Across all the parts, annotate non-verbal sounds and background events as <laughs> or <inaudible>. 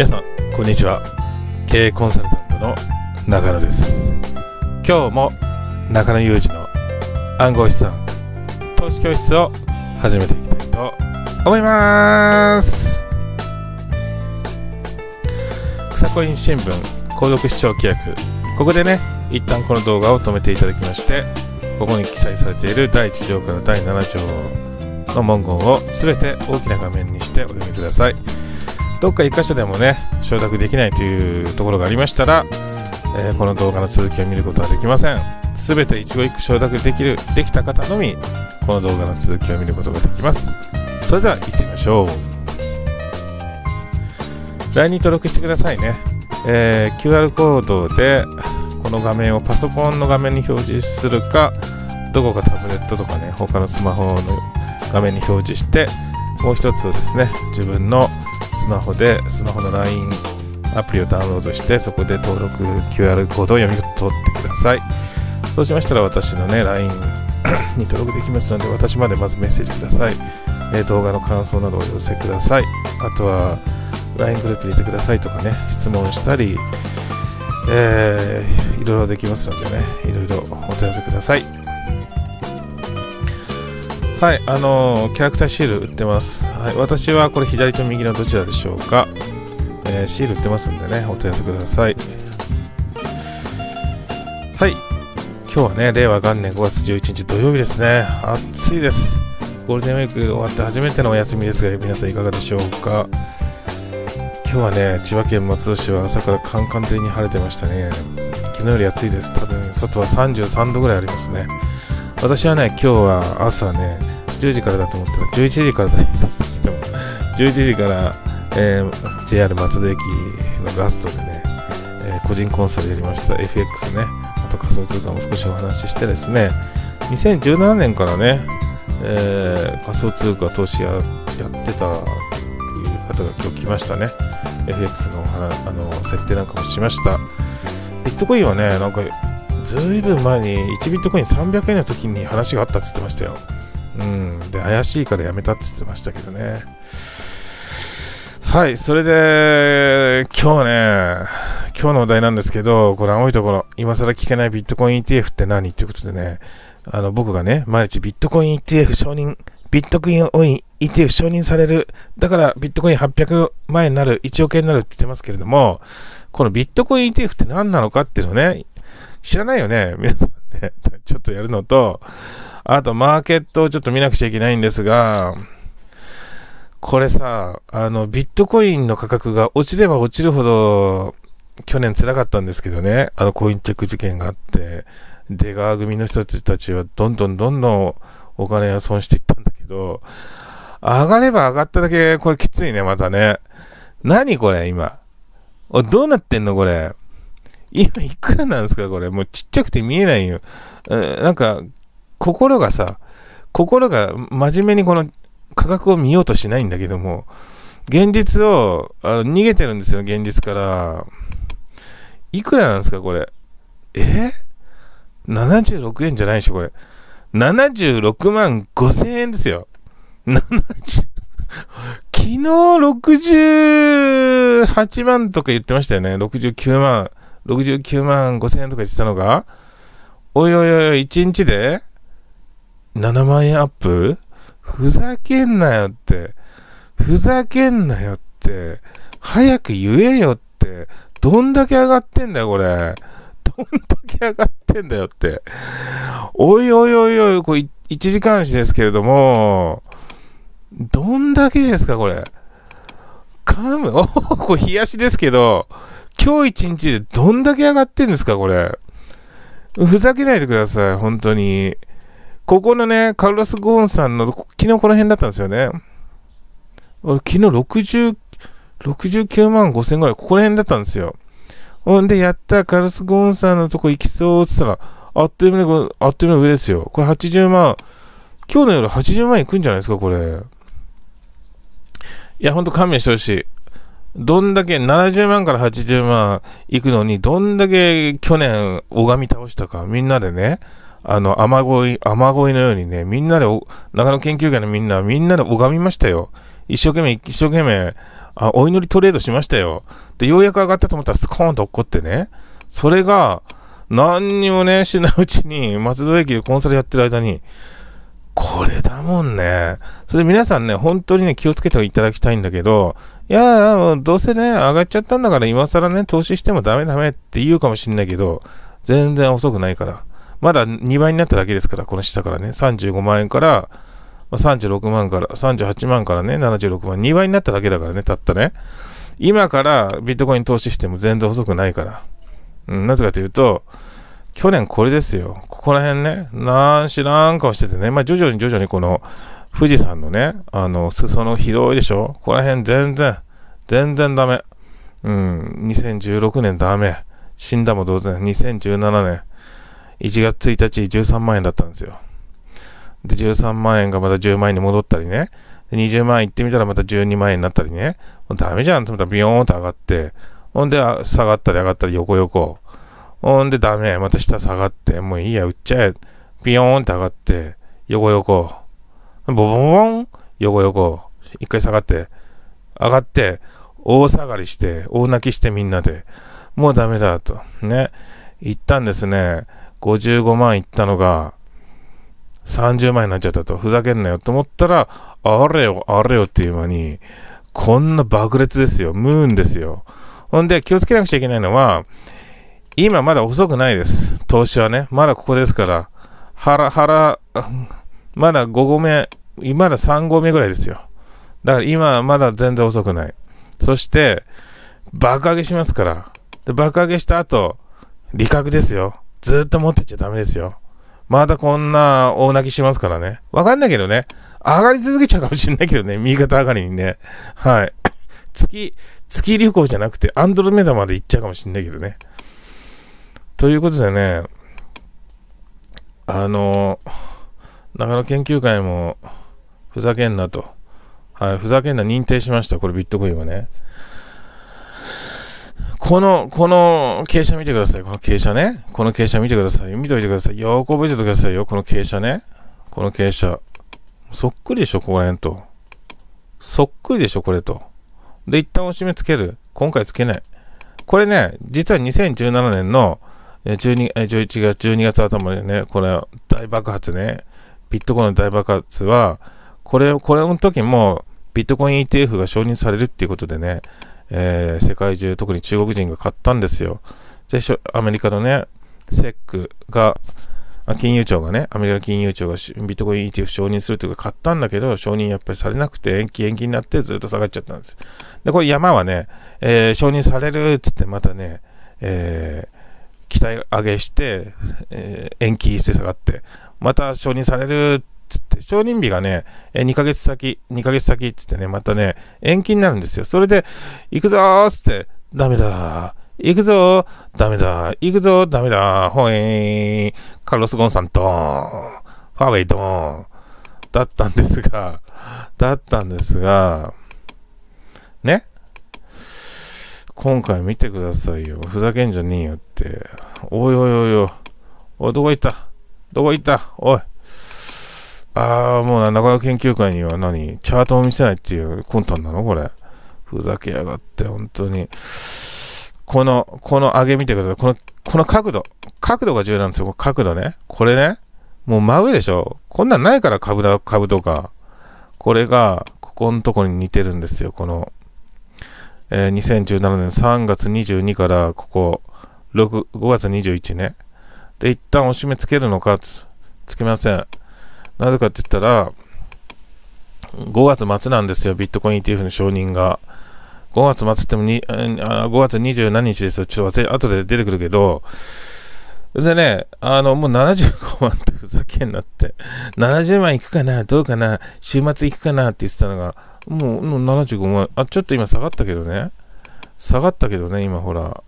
皆さんこんにちは経営コンサルタントの中野です今日も中野裕二の暗号資産投資教室を始めていきたいと思います草コイン新聞購読視聴規約ここでね一旦この動画を止めていただきましてここに記載されている第1条から第7条の文言を全て大きな画面にしてお読みください。どっか一箇所でもね承諾できないというところがありましたら、えー、この動画の続きを見ることはできません全て一語一句承諾できるできた方のみこの動画の続きを見ることができますそれでは行ってみましょう LINE に登録してくださいね、えー、QR コードでこの画面をパソコンの画面に表示するかどこかタブレットとかね他のスマホの画面に表示してもう一つをですね自分のスマホで、スマホの LINE アプリをダウンロードして、そこで登録 QR コードを読み取ってください。そうしましたら私のね、LINE <coughs> に登録できますので、私までまずメッセージください。え動画の感想などをお寄せください。あとは、LINE グループ入れてくださいとかね、質問したり、えー、いろいろできますのでね、いろいろお問い合わせください。はい、あのー、キャラクターシール売ってます。はい、私はこれ左と右のどちらでしょうか。えー、シール売ってますんでね、お問い合わせください。はい、今日はね、令和元年5月11日土曜日ですね。暑いです。ゴールデンウィーク終わって初めてのお休みですが、皆さんいかがでしょうか。今日はね、千葉県松戸市は朝からカンカンりに晴れてましたね。昨日より暑いです。多分、外は33度ぐらいありますね。私はね、今日は朝ね、10時からだと思ったら、11時からだと思っ11時から、えー、JR 松戸駅のガストでね、えー、個人コンサルやりました FX ね、あと仮想通貨も少しお話ししてですね、2017年からね、えー、仮想通貨投資やってたっていう方が今日来ましたね。FX のあの設定なんかもしました。ビットコインはね、なんかずいぶん前に1ビットコイン300円の時に話があったって言ってましたよ。うん。で、怪しいからやめたって言ってましたけどね。はい、それで、今日ね、今日のお題なんですけど、これ青いところ、今更聞けないビットコイン ETF って何っていうことでね、あの、僕がね、毎日ビットコイン ETF 承認、ビットコインオイン ETF 承認される。だからビットコイン800万円になる、1億円になるって言ってますけれども、このビットコイン ETF って何なのかっていうのをね、知らないよね、皆さんね。<laughs> ちょっとやるのと、あとマーケットをちょっと見なくちゃいけないんですが、これさ、あの、ビットコインの価格が落ちれば落ちるほど、去年辛かったんですけどね、あのコインチェック事件があって、出川組の人たちはどんどんどんどんお金は損していったんだけど、上がれば上がっただけ、これきついね、またね。何これ、今。どうなってんの、これ。今いくらなんですかこれ。もうちっちゃくて見えないよ。なんか、心がさ、心が真面目にこの価格を見ようとしないんだけども、現実を、あの逃げてるんですよ、現実から。いくらなんですかこれ。え ?76 円じゃないでしょこれ。76万5000円ですよ。70昨日68万とか言ってましたよね。69万。69万5 0 0 0円とか言ってたのが、おいおいおい、1日で7万円アップふざけんなよって。ふざけんなよって。早く言えよって。どんだけ上がってんだよ、これ。どんだけ上がってんだよって。おいおいおいおい、これ1時間足ですけれども、どんだけですか、これ。噛む。おお、こう、冷やしですけど、今日一日でどんだけ上がってんですか、これ。ふざけないでください、本当に。ここのね、カルロス・ゴーンさんの、昨日この辺だったんですよね。俺、昨日60、69万5千ぐらい、ここら辺だったんですよ。ほんで、やった、カルロス・ゴーンさんのとこ行きそうって言ったら、あっという間に、あっという間に上ですよ。これ80万、今日の夜80万いくんじゃないですか、これ。いや、ほんと勘弁してほしい。どんだけ70万から80万いくのに、どんだけ去年拝み倒したか、みんなでね、あの、雨乞い、雨乞いのようにね、みんなで、長野研究会のみんな、みんなで拝みましたよ。一生懸命、一生懸命、あ、お祈りトレードしましたよ。で、ようやく上がったと思ったらスコーンと落っこってね、それが、何にもね、しないうちに、松戸駅でコンサルやってる間に、これだもんね。それ皆さんね、本当にね、気をつけていただきたいんだけど、いや、もうどうせね、上がっちゃったんだから今更ね、投資してもダメダメって言うかもしんないけど、全然遅くないから。まだ2倍になっただけですから、この下からね、35万円から、ま36万から、38万からね、76万、2倍になっただけだからね、たったね。今からビットコイン投資しても全然遅くないから。うん、なぜかというと、去年これですよ。ここら辺ね、なんしらん顔しててね、まあ徐々に徐々にこの、富士山のね、あの、裾野広いでしょここら辺全然、全然ダメ。うん、2016年ダメ。死んだも同然、2017年、1月1日13万円だったんですよ。で、13万円がまた10万円に戻ったりね。で、20万円行ってみたらまた12万円になったりね。もうダメじゃんってまたビヨーンと上がって、ほんで、下がったり上がったり横横。ほんで、ダメ。また下下がって、もういいや、売っちゃえ。ビヨーンって上がって、横横。ボボボン横横、一回下がって、上がって、大下がりして、大泣きしてみんなで、もうダメだと、ね、行ったんですね。55万いったのが、30万になっちゃったと、ふざけんなよと思ったら、あれよ、あれよっていう間に、こんな爆裂ですよ、ムーンですよ。ほんで、気をつけなくちゃいけないのは、今まだ遅くないです。投資はね、まだここですから、ハラまだ5合目まだ3合目ぐらいですよ。だから今まだ全然遅くない。そして、爆上げしますから。で爆上げした後、利確ですよ。ずっと持ってっちゃダメですよ。まだこんな大泣きしますからね。わかんないけどね。上がり続けちゃうかもしんないけどね。右肩上がりにね。はい。<laughs> 月、月旅行じゃなくて、アンドロメダまで行っちゃうかもしんないけどね。ということでね、あの、長野研究会も、ふざけんなと。はい、ふざけんな認定しました、これビットコインはね。この、この傾斜見てください。この傾斜ね。この傾斜見てください。見ておいてください。よく覚えておいてくださいよ。この傾斜ね。この傾斜。そっくりでしょ、ここら辺と。そっくりでしょ、これと。で、一旦押し目つける。今回つけない。これね、実は2017年の12 11月、12月頭でね、これ大爆発ね。ビットコインの大爆発は、これ、これの時も、ビットコイン ETF が承認されるっていうことでね、えー、世界中、特に中国人が買ったんですよ。で、アメリカのね、セックが、金融庁がね、アメリカの金融庁がビットコイン ETF 承認するというか買ったんだけど、承認やっぱりされなくて延期延期になってずっと下がっちゃったんです。で、これ山はね、えー、承認されるっつってまたね、えー、期待上げして、えー、延期して下がって、また承認されるつって、承認日がね、え2ヶ月先、2ヶ月先つってね、またね、延期になるんですよ。それで、行くぞーつって、ダメだ行くぞダメだ行くぞダメだほえーカルロス・ゴンさんとファーウェイとだったんですが、だったんですが、ね今回見てくださいよ。ふざけんじゃねえよって。おいおいおいおい。おい、どこ行ったどこ行ったおい。ああ、もうな中の研究会には何チャートも見せないっていう魂胆なのこれ。ふざけやがって、本当に。この、この上げ見てください。この、この角度。角度が重要なんですよ。角度ね。これね。もう真上でしょ。こんなんないから株だ、株とか。これが、ここのとこに似てるんですよ。この、えー、2017年3月22から、ここ、6、5月21ね。で、一旦押し目つけるのかつ、つけません。なぜかって言ったら、5月末なんですよ、ビットコイン ETF の承認が。5月末ってもあ5月2十何日ですよ、ちょっと忘れ、後で出てくるけど、でね、あの、もう75万ってふざけんなって、70万いくかな、どうかな、週末いくかなって言ってたのが、もうもう75万、あ、ちょっと今下がったけどね、下がったけどね、今ほら、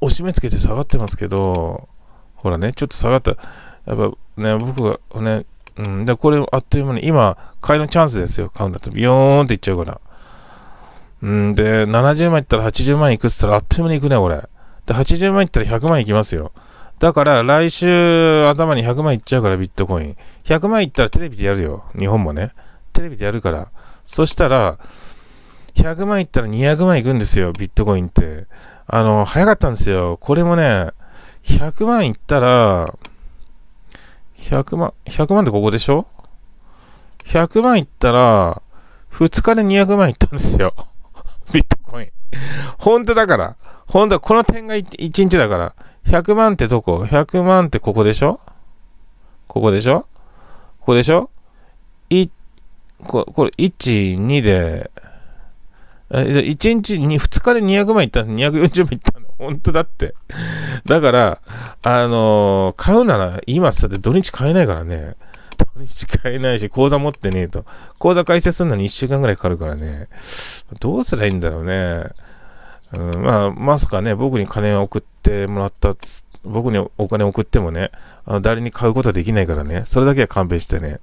押し目つけて下がってますけど、ほらね、ちょっと下がった。やっぱね、僕がね、うん、で、これあっという間に、今、買いのチャンスですよ、買うんだっらビヨーンっていっちゃうから。うん、で、70万いったら80万いくっつったらあっという間にいくね、これ。で、80万いったら100万いきますよ。だから、来週頭に100万いっちゃうから、ビットコイン。100万いったらテレビでやるよ、日本もね。テレビでやるから。そしたら、100万いったら200万いくんですよ、ビットコインって。あの、早かったんですよ。これもね、100万いったら、100万、100万ってここでしょ ?100 万いったら、2日で200万いったんですよ。<laughs> ビットコイン。本当だから。本当この点が 1, 1日だから。100万ってどこ ?100 万ってここでしょここでしょここでしょい、ここれ、1、2で、1日に、2日で200万いったんです。240万いったの。本当だって。だから、あの買うなら今すで土日買えないからね。土日買えないし、口座持ってねえと。口座開設するのに1週間ぐらいかかるからね。どうすりゃいいんだろうね。うん、まあ、まさかね、僕に金を送ってもらった僕にお金送ってもね、あの誰に買うことはできないからね、それだけは勘弁してね。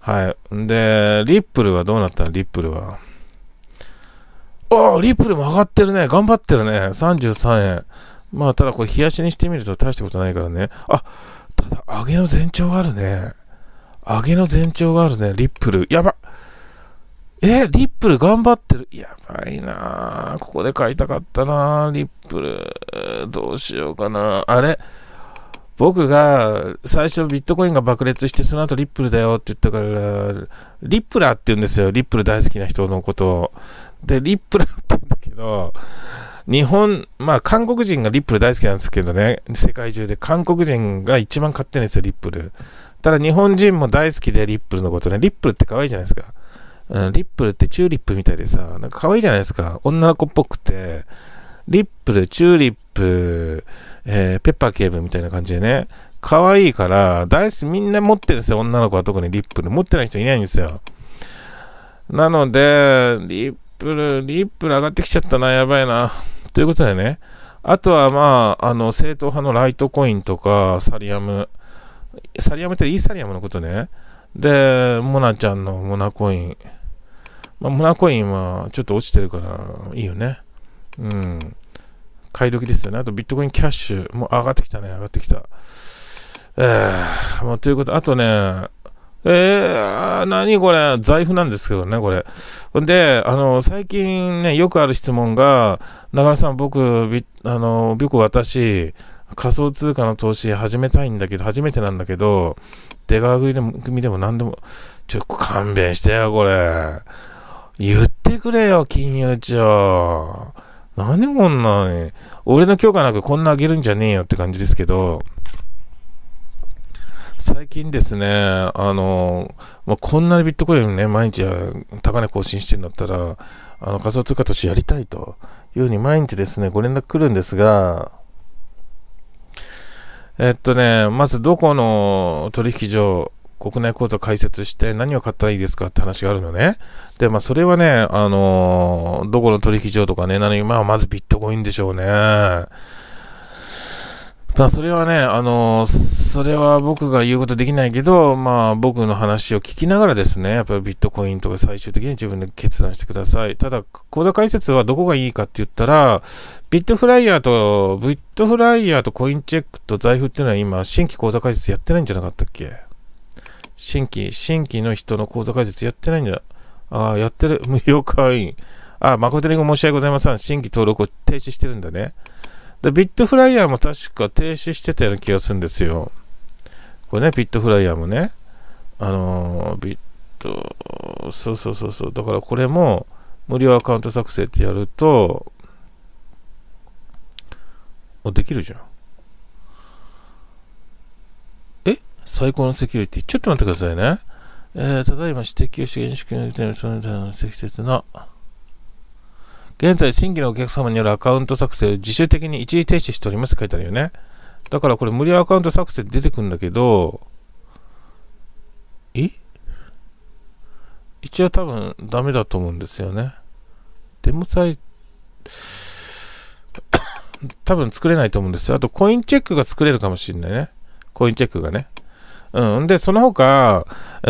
はい。んで、リップルはどうなったのリップルは。ああ、リップルも上がってるね。頑張ってるね。33円。まあ、ただこれ、冷やしにしてみると大したことないからね。あ、ただ、揚げの前兆があるね。揚げの前兆があるね。リップル。やばえリップル頑張ってる。やばいなここで買いたかったなリップル。どうしようかなあれ僕が最初ビットコインが爆裂してその後リップルだよって言ったからリップラーって言うんですよリップル大好きな人のことをでリップラーって言うんだけど日本、まあ韓国人がリップル大好きなんですけどね、世界中で韓国人が一番買ってるんですよ、リップル。ただ日本人も大好きでリップルのことね、リップルって可愛いじゃないですか。うん、リップルってチューリップみたいでさ、なんか可愛いじゃないですか。女の子っぽくて、リップル、チューリップ、えー、ペッパーケブルみたいな感じでね、可愛いから、大好き、みんな持ってるんですよ、女の子は特にリップル。持ってない人いないんですよ。なので、リップル、リップル上がってきちゃったな、やばいな。ということでね、あとはまあ、あの、正統派のライトコインとか、サリアム、サリアムってイーサリアムのことね。で、モナちゃんのモナコイン。まあ、モナコインはちょっと落ちてるから、いいよね。うん。買い時ですよね。あとビットコインキャッシュ。もう上がってきたね、上がってきた。えー、もうということ、あとね、えー、何これ、財布なんですけどね、これ。んで、あの、最近ね、よくある質問が、中野さん、僕、びあの、びく私、仮想通貨の投資始めたいんだけど、初めてなんだけど、出川組でも、組でも何でも、ちょっと勘弁してよ、これ。言ってくれよ、金融庁。何こんなに。俺の許可なくこんなあげるんじゃねえよって感じですけど、最近ですね、あの、まあ、こんなにビットコインね、毎日高値更新してるんだったら、あの仮想通貨としてやりたいというふうに毎日ですね、ご連絡来るんですが、えっとね、まずどこの取引所、国内口座開設して何を買ったらいいですかって話があるのね。で、まあ、それはね、あのどこの取引所とかね、何、まあ、まずビットコインでしょうね。まそれはね、あの、それは僕が言うことできないけど、まあ僕の話を聞きながらですね、やっぱりビットコインとか最終的に自分で決断してください。ただ、口座開設はどこがいいかって言ったら、ビットフライヤーと、ビットフライヤーとコインチェックと財布っていうのは今、新規口座開設やってないんじゃなかったっけ新規、新規の人の口座開設やってないんじゃ、ああ、やってる、無料会員。あ、誠にご申し訳ございません。新規登録を停止してるんだね。で、ビットフライヤーも確か停止してたような気がするんですよ。これね、ビットフライヤーもね、あのー、ビット、そうそうそうそう、だからこれも無料アカウント作成ってやると、できるじゃん。え最高のセキュリティ。ちょっと待ってくださいね。えー、ただいま指摘を資源ための適切な現在、新規のお客様によるアカウント作成を自主的に一時停止しております書いてあるよね。だからこれ無料アカウント作成出てくるんだけど、え一応多分ダメだと思うんですよね。デモサイ多分作れないと思うんですよ。あとコインチェックが作れるかもしれないね。コインチェックがね。うん、で、その他、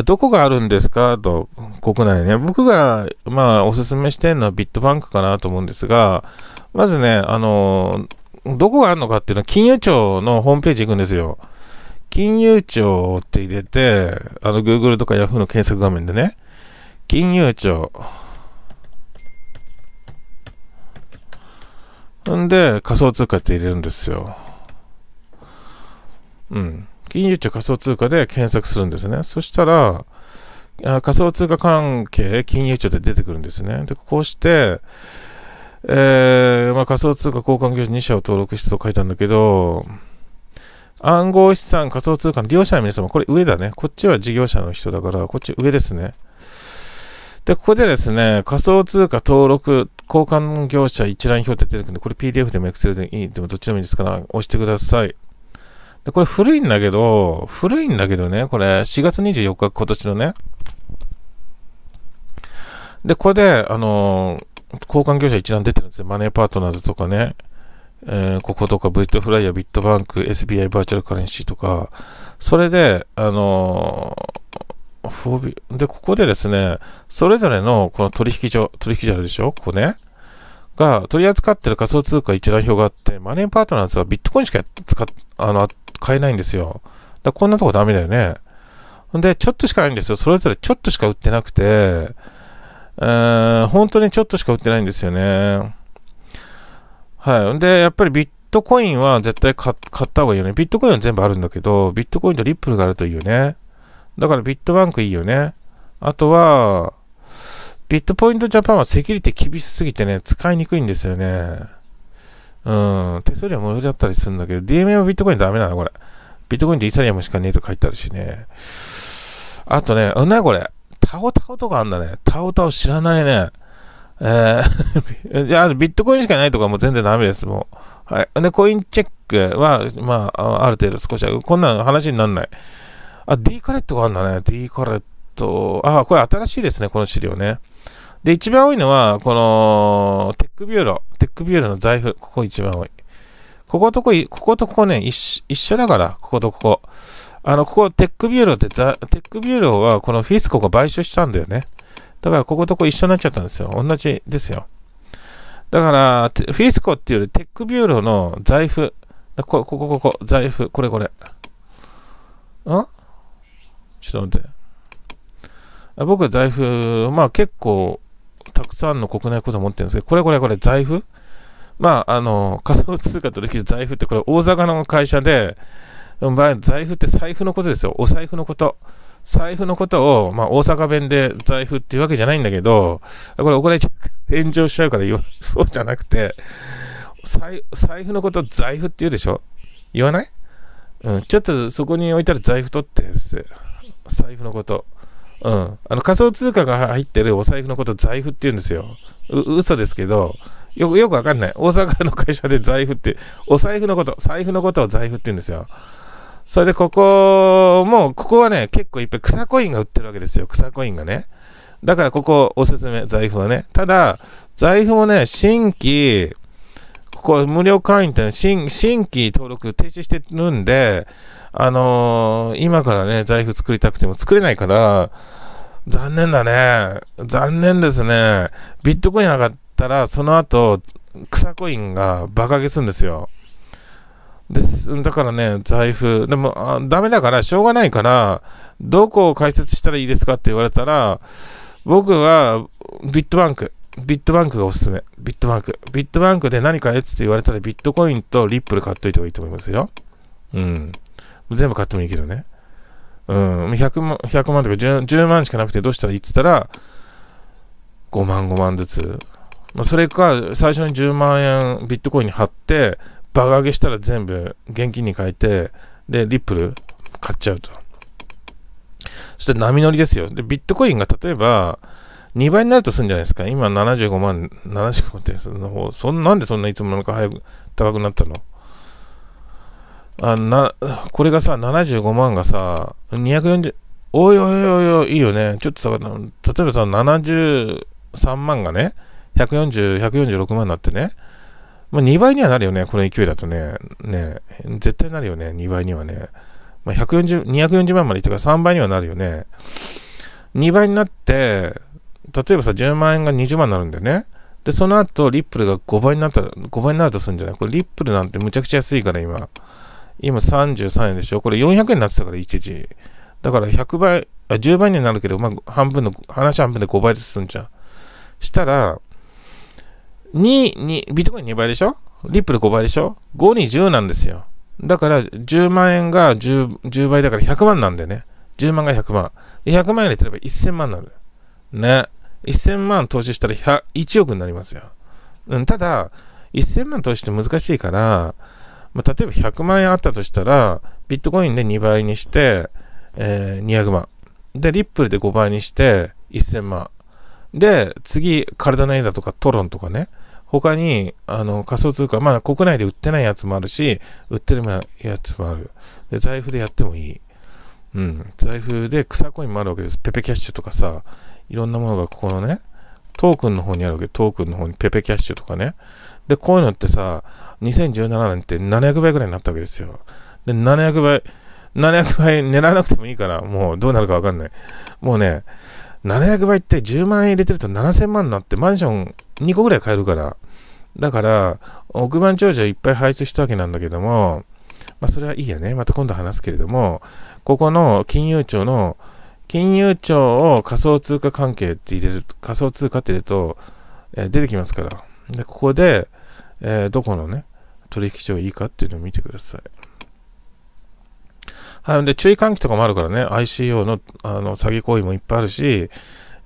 どこがあるんですかと、国内ね。僕が、まあ、おすすめしてるのはビットバンクかなと思うんですが、まずね、あの、どこがあるのかっていうのは、金融庁のホームページ行くんですよ。金融庁って入れて、あの、Google とか Yahoo の検索画面でね、金融庁。んで、仮想通貨って入れるんですよ。うん。金融庁仮想通貨で検索するんですね。そしたら、あ仮想通貨関係、金融庁で出てくるんですね。で、こうして、えー、まあ、仮想通貨交換業者2社を登録してと書いたんだけど、暗号資産仮想通貨の利用者の皆様、これ上だね。こっちは事業者の人だから、こっち上ですね。で、ここでですね、仮想通貨登録交換業者一覧表って出てくるんで、これ PDF でも Excel でいいでもどっちでもいいですから、押してください。で、これ古いんだけど、古いんだけどね、これ4月24日、今年のね。で、これで、あのー、交換業者一覧出てるんですよ。マネーパートナーズとかね、えー、こことか、ブリットフライヤー、ビットバンク、SBI バーチャルカレンシーとか、それで、あのー、フォービで、ここでですね、それぞれのこの取引所、取引所あるでしょここね。が取り扱ってる仮想通貨一覧表があって、マネーパートナーズはビットコインしか使っあの買えないんですよ。だこんなとこダメだよね。で、ちょっとしかないんですよ。それぞれちょっとしか売ってなくて、え本当にちょっとしか売ってないんですよね。はい。で、やっぱりビットコインは絶対買った方がいいよね。ビットコインは全部あるんだけど、ビットコインとリップルがあるといいよね。だからビットバンクいいよね。あとは、ビットポイントジャパンはセキュリティ厳しすぎてね、使いにくいんですよね。うん、手数料無料だったりするんだけど、DMM はビットコインダメなのこれ。ビットコインとイーサリアムしかねえと書いてあるしね。あとね、うんなこれ。タオタオとかあんだね。タオタオ知らないね。えー、<laughs> じゃあ、ビットコインしかないとかも全然ダメです、もう。はい。で、コインチェックは、まあ、ある程度少しは、こんなの話にならない。あ、D カレットがあるんだね。D カレット。あ、これ新しいですね、この資料ね。で、一番多いのは、この、テックビューロ、テックビューロの財布、ここ一番多い。こことこ、こことここね、一緒だから、こことここ。あの、ここ、テックビューロってザ、テックビューロは、このフィスコが買収したんだよね。だから、こことこ一緒になっちゃったんですよ。同じですよ。だから、フィスコっていうより、テックビューロの財布。ここ、ここ、ここ、財布。これ、これ。んちょっと待って。僕は財布、まあ結構、たくさんの国内口座持ってるんですけど、これこれこれ財布まあ、あの、仮想通貨取引財布ってこれ大阪の会社で、まあ、財布って財布のことですよ。お財布のこと。財布のことを、まあ、大阪弁で財布っていうわけじゃないんだけど、これ怒られちゃう、炎上しちゃうから言わそうじゃなくて、財財布のこと財布って言うでしょ言わないうん、ちょっとそこに置いたら財布取って、財布のこと。うん、あの仮想通貨が入ってるお財布のこと財布って言うんですよ。う嘘ですけど、よくよくわかんない。大阪の会社で財布って、お財布のこと、財布のことを財布って言うんですよ。それでここ、もここはね、結構いっぱい草コインが売ってるわけですよ。草コインがね。だからここおすすめ、財布はね。ただ、財布もね、新規、ここ無料会員って新新規登録停止してるんで、あのー、今からね、財布作りたくても作れないから、残念だね。残念ですね。ビットコイン上がったら、その後、草コインが爆上げするんですよ。です。だからね、財布。でも、あダメだから、しょうがないから、どこを開設したらいいですかって言われたら、僕はビットバンク。ビットバンクがおすすめ。ビットバンク。ビットバンクで何かえつって言われたら、ビットコインとリップル買っといた方がいいと思いますよ。うん。全部買ってもいいけどね。うん、100万、100万とか 10, 10万しかなくてどうしたらいいって言ったら、5万5万ずつ。まあ、それか、最初に10万円ビットコインに貼って、バカ上げしたら全部現金に変えて、で、リップル買っちゃうと。そして波乗りですよ。で、ビットコインが例えば、2倍になるとするんじゃないですか。今75万、75万って、そんなんでそんないつものんか早く高くなったのあな、これがさ、75万がさ、240、おいおいおいおい、いいよね。ちょっとさ、例えばさ、73万がね、140、146万になってね、まあ、2倍にはなるよね、この勢いだとね。ね、絶対なるよね、2倍にはね。まあ、140、240万までいったから3倍にはなるよね。2倍になって、例えばさ、10万円が20万になるんだよね。で、その後、リップルが5倍になったら、5倍になるとするんじゃないこれ、リップルなんてむちゃくちゃ安いから、今。今33円でしょこれ400円になってたから一時。だから100倍、あ10倍になるけど、まあ、半分の、話半分で5倍ずつすんじゃん。したら、2、2、ビットコイン2倍でしょリップル5倍でしょ ?5 に10なんですよ。だから10万円が 10, 10倍だから100万なんだよね。10万が100万。100万円入れてれば1000万になる。ね。1000万投資したら1億になりますよ。うん、ただ、1000万投資って難しいから、まあ、例えば100万円あったとしたら、ビットコインで2倍にして、えー、200万。で、リップルで5倍にして、1000万。で、次、カルダナイダとかトロンとかね、他に、あの、仮想通貨、まあ、国内で売ってないやつもあるし、売ってるやつもある。で、財布でやってもいい。うん。財布で草コインもあるわけです。ペペキャッシュとかさ、いろんなものがここのね、トークンの方にあるわけ。トークンの方にペペキャッシュとかね。で、こういうのってさ、2017年って700倍ぐらいになったわけですよ。で、700倍、700倍狙わなくてもいいから、もうどうなるかわかんない。もうね、700倍って10万円入れてると7000万になって、マンション2個ぐらい買えるから。だから、億万長者いっぱい排出したわけなんだけども、まあそれはいいやね。また今度話すけれども、ここの金融庁の、金融庁を仮想通貨関係って入れる、仮想通貨って入れると、えー、出てきますから。で、ここで、えー、どこのね、取引所いいかっていうのを見てください。はい。で、注意喚起とかもあるからね、ICO のあの詐欺行為もいっぱいあるし、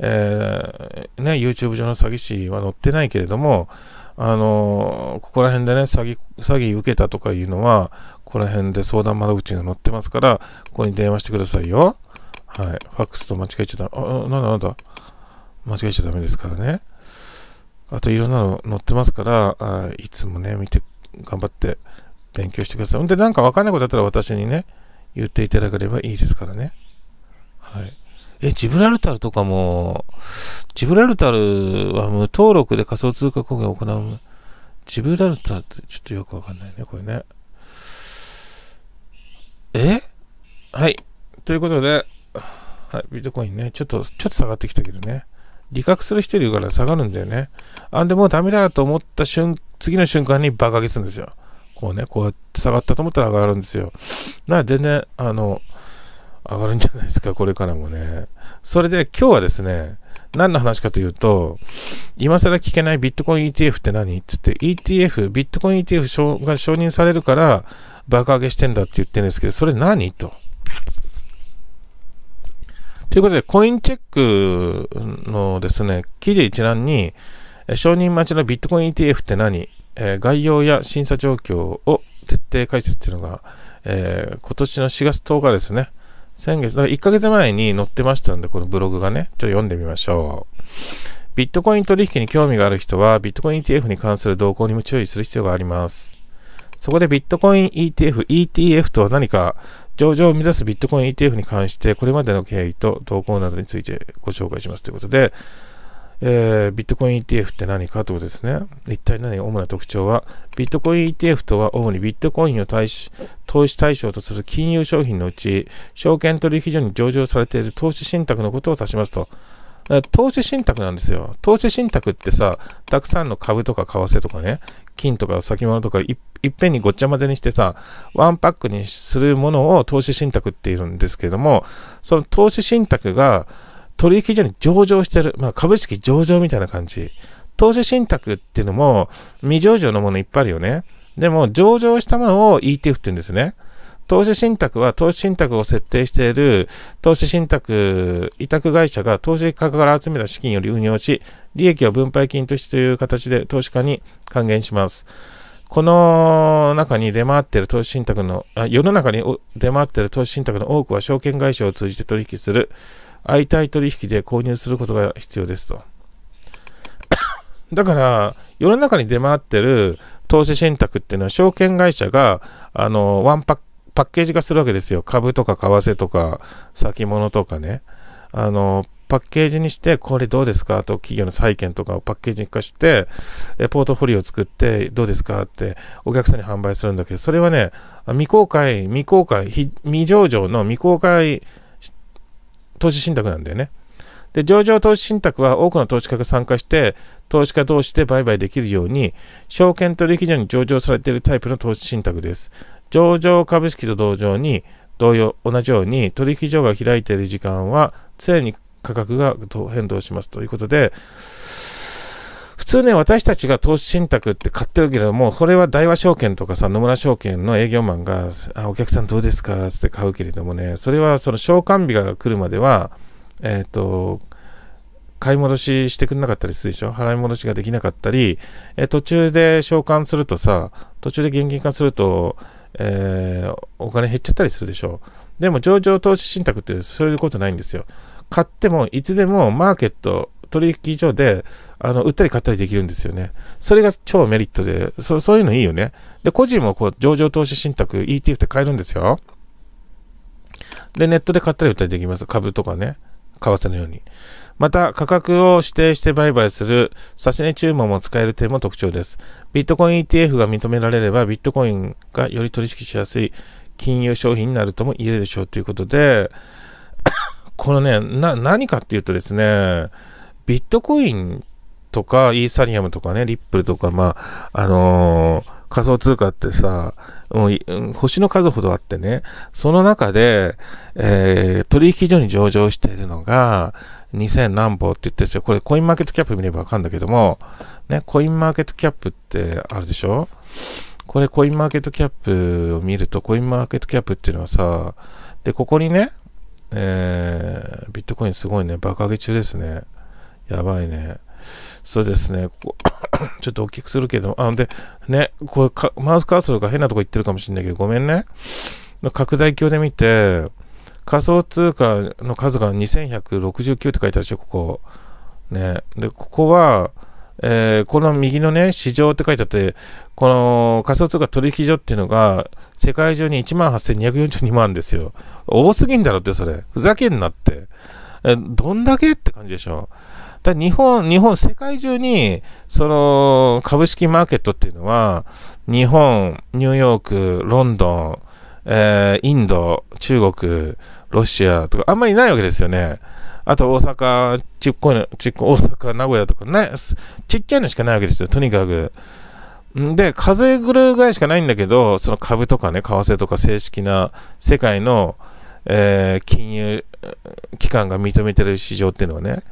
えー、ね、YouTube 上の詐欺師は載ってないけれども、あのー、ここら辺でね、詐欺、詐欺受けたとかいうのは、ここら辺で相談窓口が載ってますから、ここに電話してくださいよ。はい。ファックスと間違えちゃダメ。あ、なんだなんだ。間違えちゃダメですからね。あと、いろんなの載ってますから、あいつもね、見て頑張って勉強してください。ほんで、なんかわかんないことあったら私にね、言っていただければいいですからね。はい。え、ジブラルタルとかも、ジブラルタルは無登録で仮想通貨公撃を行う。ジブラルタルってちょっとよくわかんないね、これね。えはい。ということで、はい、ビットコインね、ちょっと、ちょっと下がってきたけどね。理覚する人いるから下がるんだよね。あ、でもダメだと思った瞬、次の瞬間に爆上げするんですよ。こうね、こうやって下がったと思ったら上がるんですよ。な全然、あの、上がるんじゃないですか、これからもね。それで今日はですね、何の話かというと、今更聞けないビットコイン ETF って何つって ETF、ビットコイン ETF が承認されるから爆上げしてんだって言ってるんですけど、それ何と。ということで、コインチェックのですね、記事一覧に、承認待ちのビットコイン ETF って何、えー、概要や審査状況を徹底解説っていうのが、えー、今年の4月10日ですね、先月、だから1ヶ月前に載ってましたんで、このブログがね、ちょっと読んでみましょう。ビットコイン取引に興味がある人は、ビットコイン ETF に関する動向にも注意する必要があります。そこでビットコイン ETF、ETF とは何か、上場を目指すビットコイン ETF に関して、これまでの経緯と投稿などについてご紹介しますということで、えー、ビットコイン ETF って何かということですね。一体何が主な特徴は、ビットコイン ETF とは主にビットコインを対し投資対象とする金融商品のうち、証券取引所に上場されている投資信託のことを指しますと。投資信託なんですよ。投資信託ってさ、たくさんの株とか為替とかね、金とか先物とかいっぺんにごっちゃ混ぜにしてさ、ワンパックにするものを投資信託っていうんですけども、その投資信託が取引所に上場してる、まあ、株式上場みたいな感じ。投資信託っていうのも未上場のものいっぱいあるよね。でも上場したものを ETF って言うんですね。投資信託は投資信託を設定している投資信託委託会社が投資家から集めた資金より運用し、利益を分配金としてという形で投資家に還元します。この中に出回っている投資信託の、あ世の中に出回っている投資信託の多くは証券会社を通じて取引する、相対取引で購入することが必要ですと。だから、世の中に出回ってる投資信託っていうのは証券会社が、あの、ワンパッパッケージ化するわけですよ。株とか為替とか先物とかね。あの、パッケージにして、これどうですかと企業の債券とかをパッケージ化して、ポートフォリオを作って、どうですかってお客さんに販売するんだけど、それはね、未公開、未公開、未上場の未公開投資信託なんだよね。で、上場投資信託は多くの投資家が参加して、投資家同士で売買できるように、証券取引所に上場されているタイプの投資信託です。上場株式と同様に、同様、同じように取引所が開いている時間は常に価格が変動しますということで、普通ね、私たちが投資信託って買ってるけども、これは大和証券とかさ、野村証券の営業マンが、あ、お客さんどうですかって買うけれどもね、それはその償還日が来るまでは、えっ、ー、と、買い戻ししてくれなかったりするでしょ払い戻しができなかったり、え途中で償還するとさ、途中で現金化すると、えー、お金減っちゃったりするでしょう。でも上場投資信託ってそういうことないんですよ。買ってもいつでもマーケット、取引所であの売ったり買ったりできるんですよね。それが超メリットで、そそういうのいいよね。で、個人もこう上場投資信託 ETF って買えるんですよ。で、ネットで買ったり売ったりできます。株とかね、為替のように。また、価格を指定して売買する指値注文も使える点も特徴です。ビットコイン ETF が認められれば、ビットコインがより取引しやすい金融商品になるとも言えるでしょうということで、<coughs> このね、何かっていうとですね、ビットコインとか、イーサリアムとかね、リップルとか、まあ、あのー仮想通貨ってさ、もう星の数ほどあってね、その中で、えー、取引所に上場しているのが、2000何本って言ってるんですよ。これコインマーケットキャップ見ればわかるんだけども、ね、コインマーケットキャップってあるでしょこれコインマーケットキャップを見ると、コインマーケットキャップっていうのはさ、で、ここにね、えー、ビットコインすごいね、爆上げ中ですね。やばいね。そうですね、ここ <coughs> ちょっと大きくするけど、あ、で、ね、これマウスカーソルが変なとこ行ってるかもしれないけど、ごめんね。拡大鏡で見て、仮想通貨の数が2169って書いてあるでしょ、ここ。ね。で、ここは、えー、この右のね、市場って書いてあって、この仮想通貨取引所っていうのが、世界中に1万8242万ですよ。多すぎんだろって、それ。ふざけんなって。えどんだけって感じでしょ。だ日本、日本、世界中に、その、株式マーケットっていうのは、日本、ニューヨーク、ロンドン、えー、インド、中国、ロシアとか、あんまりないわけですよね。あと大阪、ちっこいの、ちっこい、大阪、名古屋とかね、ちっちゃいのしかないわけですよ、とにかく。んで、数えぐるぐらいしかないんだけど、その株とかね、為替とか正式な世界の、えー、金融機関が認めてる市場っていうのはね、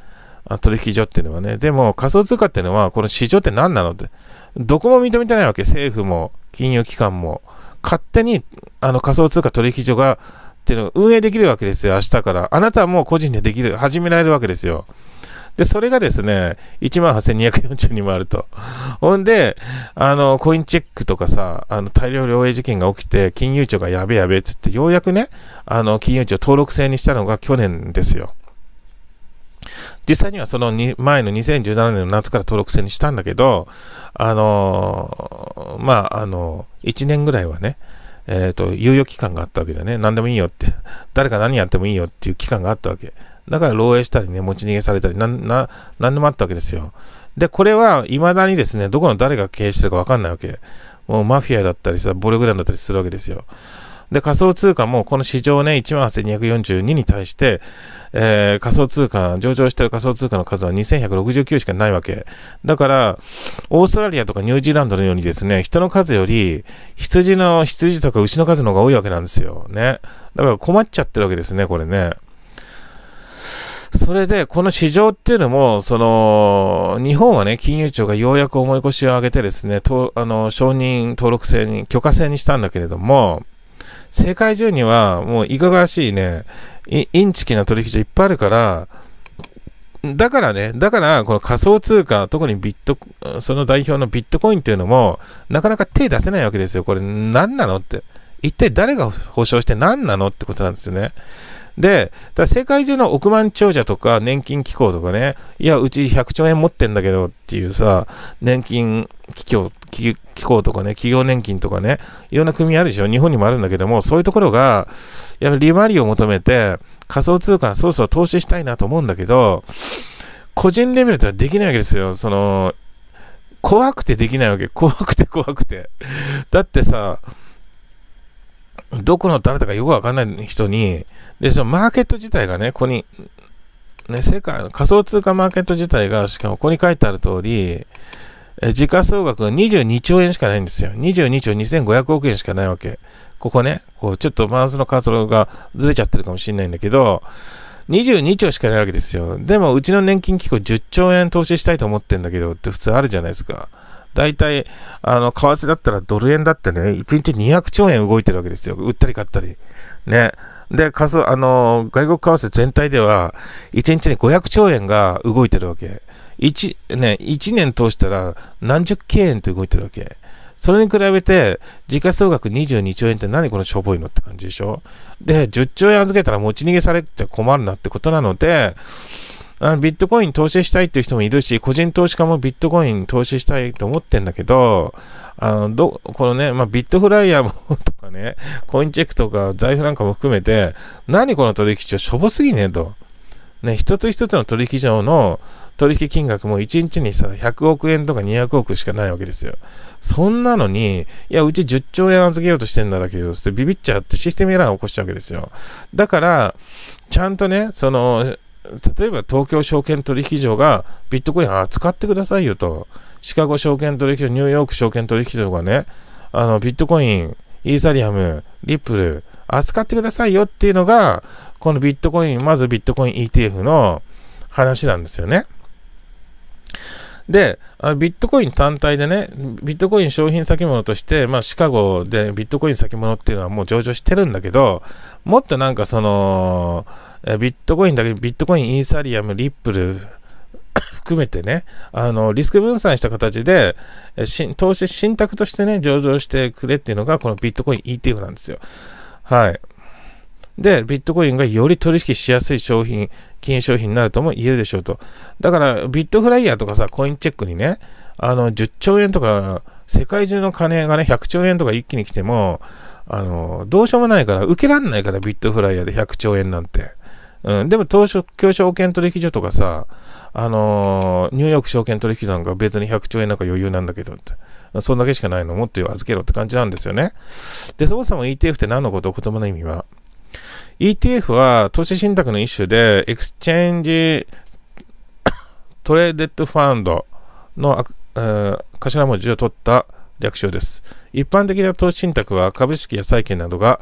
取引所っていうのはね。でも仮想通貨っていうのは、この市場って何なのって、どこも認めてないわけ。政府も金融機関も。勝手にあの仮想通貨取引所がっていうのを運営できるわけですよ、明日から。あなたはもう個人でできる、始められるわけですよ。で、それがですね、18,242もあると。ほんで、あの、コインチェックとかさ、あの、大量漏洩事件が起きて、金融庁がやべやべっつって、ようやくね、あの、金融庁登録制にしたのが去年ですよ。実際にはその前の2017年の夏から登録制にしたんだけど、あのー、まあ、あのー、1年ぐらいはね、えっ、ー、と、猶予期間があったわけだね。何でもいいよって、誰か何やってもいいよっていう期間があったわけ。だから漏洩したりね、持ち逃げされたり、なん、な、んでもあったわけですよ。で、これは未だにですね、どこの誰が経営してるかわかんないわけ。もうマフィアだったりさ、暴力団だったりするわけですよ。で、仮想通貨もこの市場ね、18,242に対して、えー、仮想通貨、上場してる仮想通貨の数は2169しかないわけ。だから、オーストラリアとかニュージーランドのようにですね、人の数より、羊の、羊とか牛の数の方が多いわけなんですよ。ね。だから困っちゃってるわけですね、これね。それで、この市場っていうのも、その、日本はね、金融庁がようやく重い腰を上げてですね、とあの承認登録制に、許可制にしたんだけれども、世界中にはもういかがわしいね、インチキな取引所いっぱいあるから、だからね、だからこの仮想通貨、特にビット、その代表のビットコインっていうのも、なかなか手出せないわけですよ。これ何なのって。一体誰が保証して何なのってことなんですよね。で、世界中の億万長者とか年金機構とかね、いや、うち100兆円持ってんだけどっていうさ、年金機構機構とかね、企業年金とかね、いろんな組あるでしょ、日本にもあるんだけども、そういうところが、やっぱ利回りを求めて、仮想通貨、そろそろ投資したいなと思うんだけど、個人レベルではできないわけですよ、その、怖くてできないわけ、怖くて怖くて。だってさ、どこの誰だかよくわかんない人に、で、そのマーケット自体がね、ここに、ね、世界の仮想通貨マーケット自体が、しかもここに書いてある通り、時価総額が22兆円しかないんですよ。22兆2500億円しかないわけ。ここね、こうちょっとマウスのカーソルがずれちゃってるかもしれないんだけど、22兆しかないわけですよ。でも、うちの年金機構10兆円投資したいと思ってんだけどって普通あるじゃないですか。大体、あの、為替だったらドル円だってね、1日200兆円動いてるわけですよ。売ったり買ったり。ね。で、仮想、あの、外国為替全体では、1日に500兆円が動いてるわけ。1, ね、1年通したら何十経円って動いてるわけ。それに比べて、時価総額22兆円って何このしょぼいのって感じでしょで、10兆円預けたら持ち逃げされて困るなってことなので、あビットコイン投資したいっていう人もいるし、個人投資家もビットコイン投資したいと思ってんだけど、あの、ど、このね、まあ、ビットフライヤーもとかね、コインチェックとか財布なんかも含めて、何この取引所しょぼすぎねと。ね、一つ一つの取引所の取引金額も1日にさ、100億円とか200億しかないわけですよ。そんなのに、いや、うち10兆円預けようとしてんだけど、ってビビっちゃってシステムエラーを起こしちゃうわけですよ。だから、ちゃんとね、その、例えば東京証券取引所がビットコイン扱ってくださいよと、シカゴ証券取引所、ニューヨーク証券取引所がね、あのビットコイン、イーサリアム、リップル、扱ってくださいよっていうのが、このビットコイン、まずビットコイン ETF の話なんですよね。で、ビットコイン単体でね、ビットコイン商品先物として、まあ、シカゴでビットコイン先物っていうのはもう上場してるんだけど、もっとなんかその、ビットコインだけビットコイン、イーサリアム、リップル含めてね、あの、リスク分散した形で、投資信託としてね、上場してくれっていうのが、このビットコイン ETF なんですよ。はい。で、ビットコインがより取引しやすい商品、金融商品になるとも言えるでしょうと。だから、ビットフライヤーとかさ、コインチェックにね、あの、10兆円とか、世界中の金がね、100兆円とか一気に来ても、あの、どうしようもないから、受けられないから、ビットフライヤーで100兆円なんて。ん、でも東京証券取引所とかさ、あのー、ニューヨーク証券取引所なんか別に100兆円なんか余裕なんだけどって、そんだけしかないのもっと預けろって感じなんですよね。で、そもそも ETF って何のことお言葉の意味は ETF は投資信託の一種で、エクスチェンジトレーデッドファンドの、えー、頭文字を取った略称です。一般的な投資信託は株式や債券などが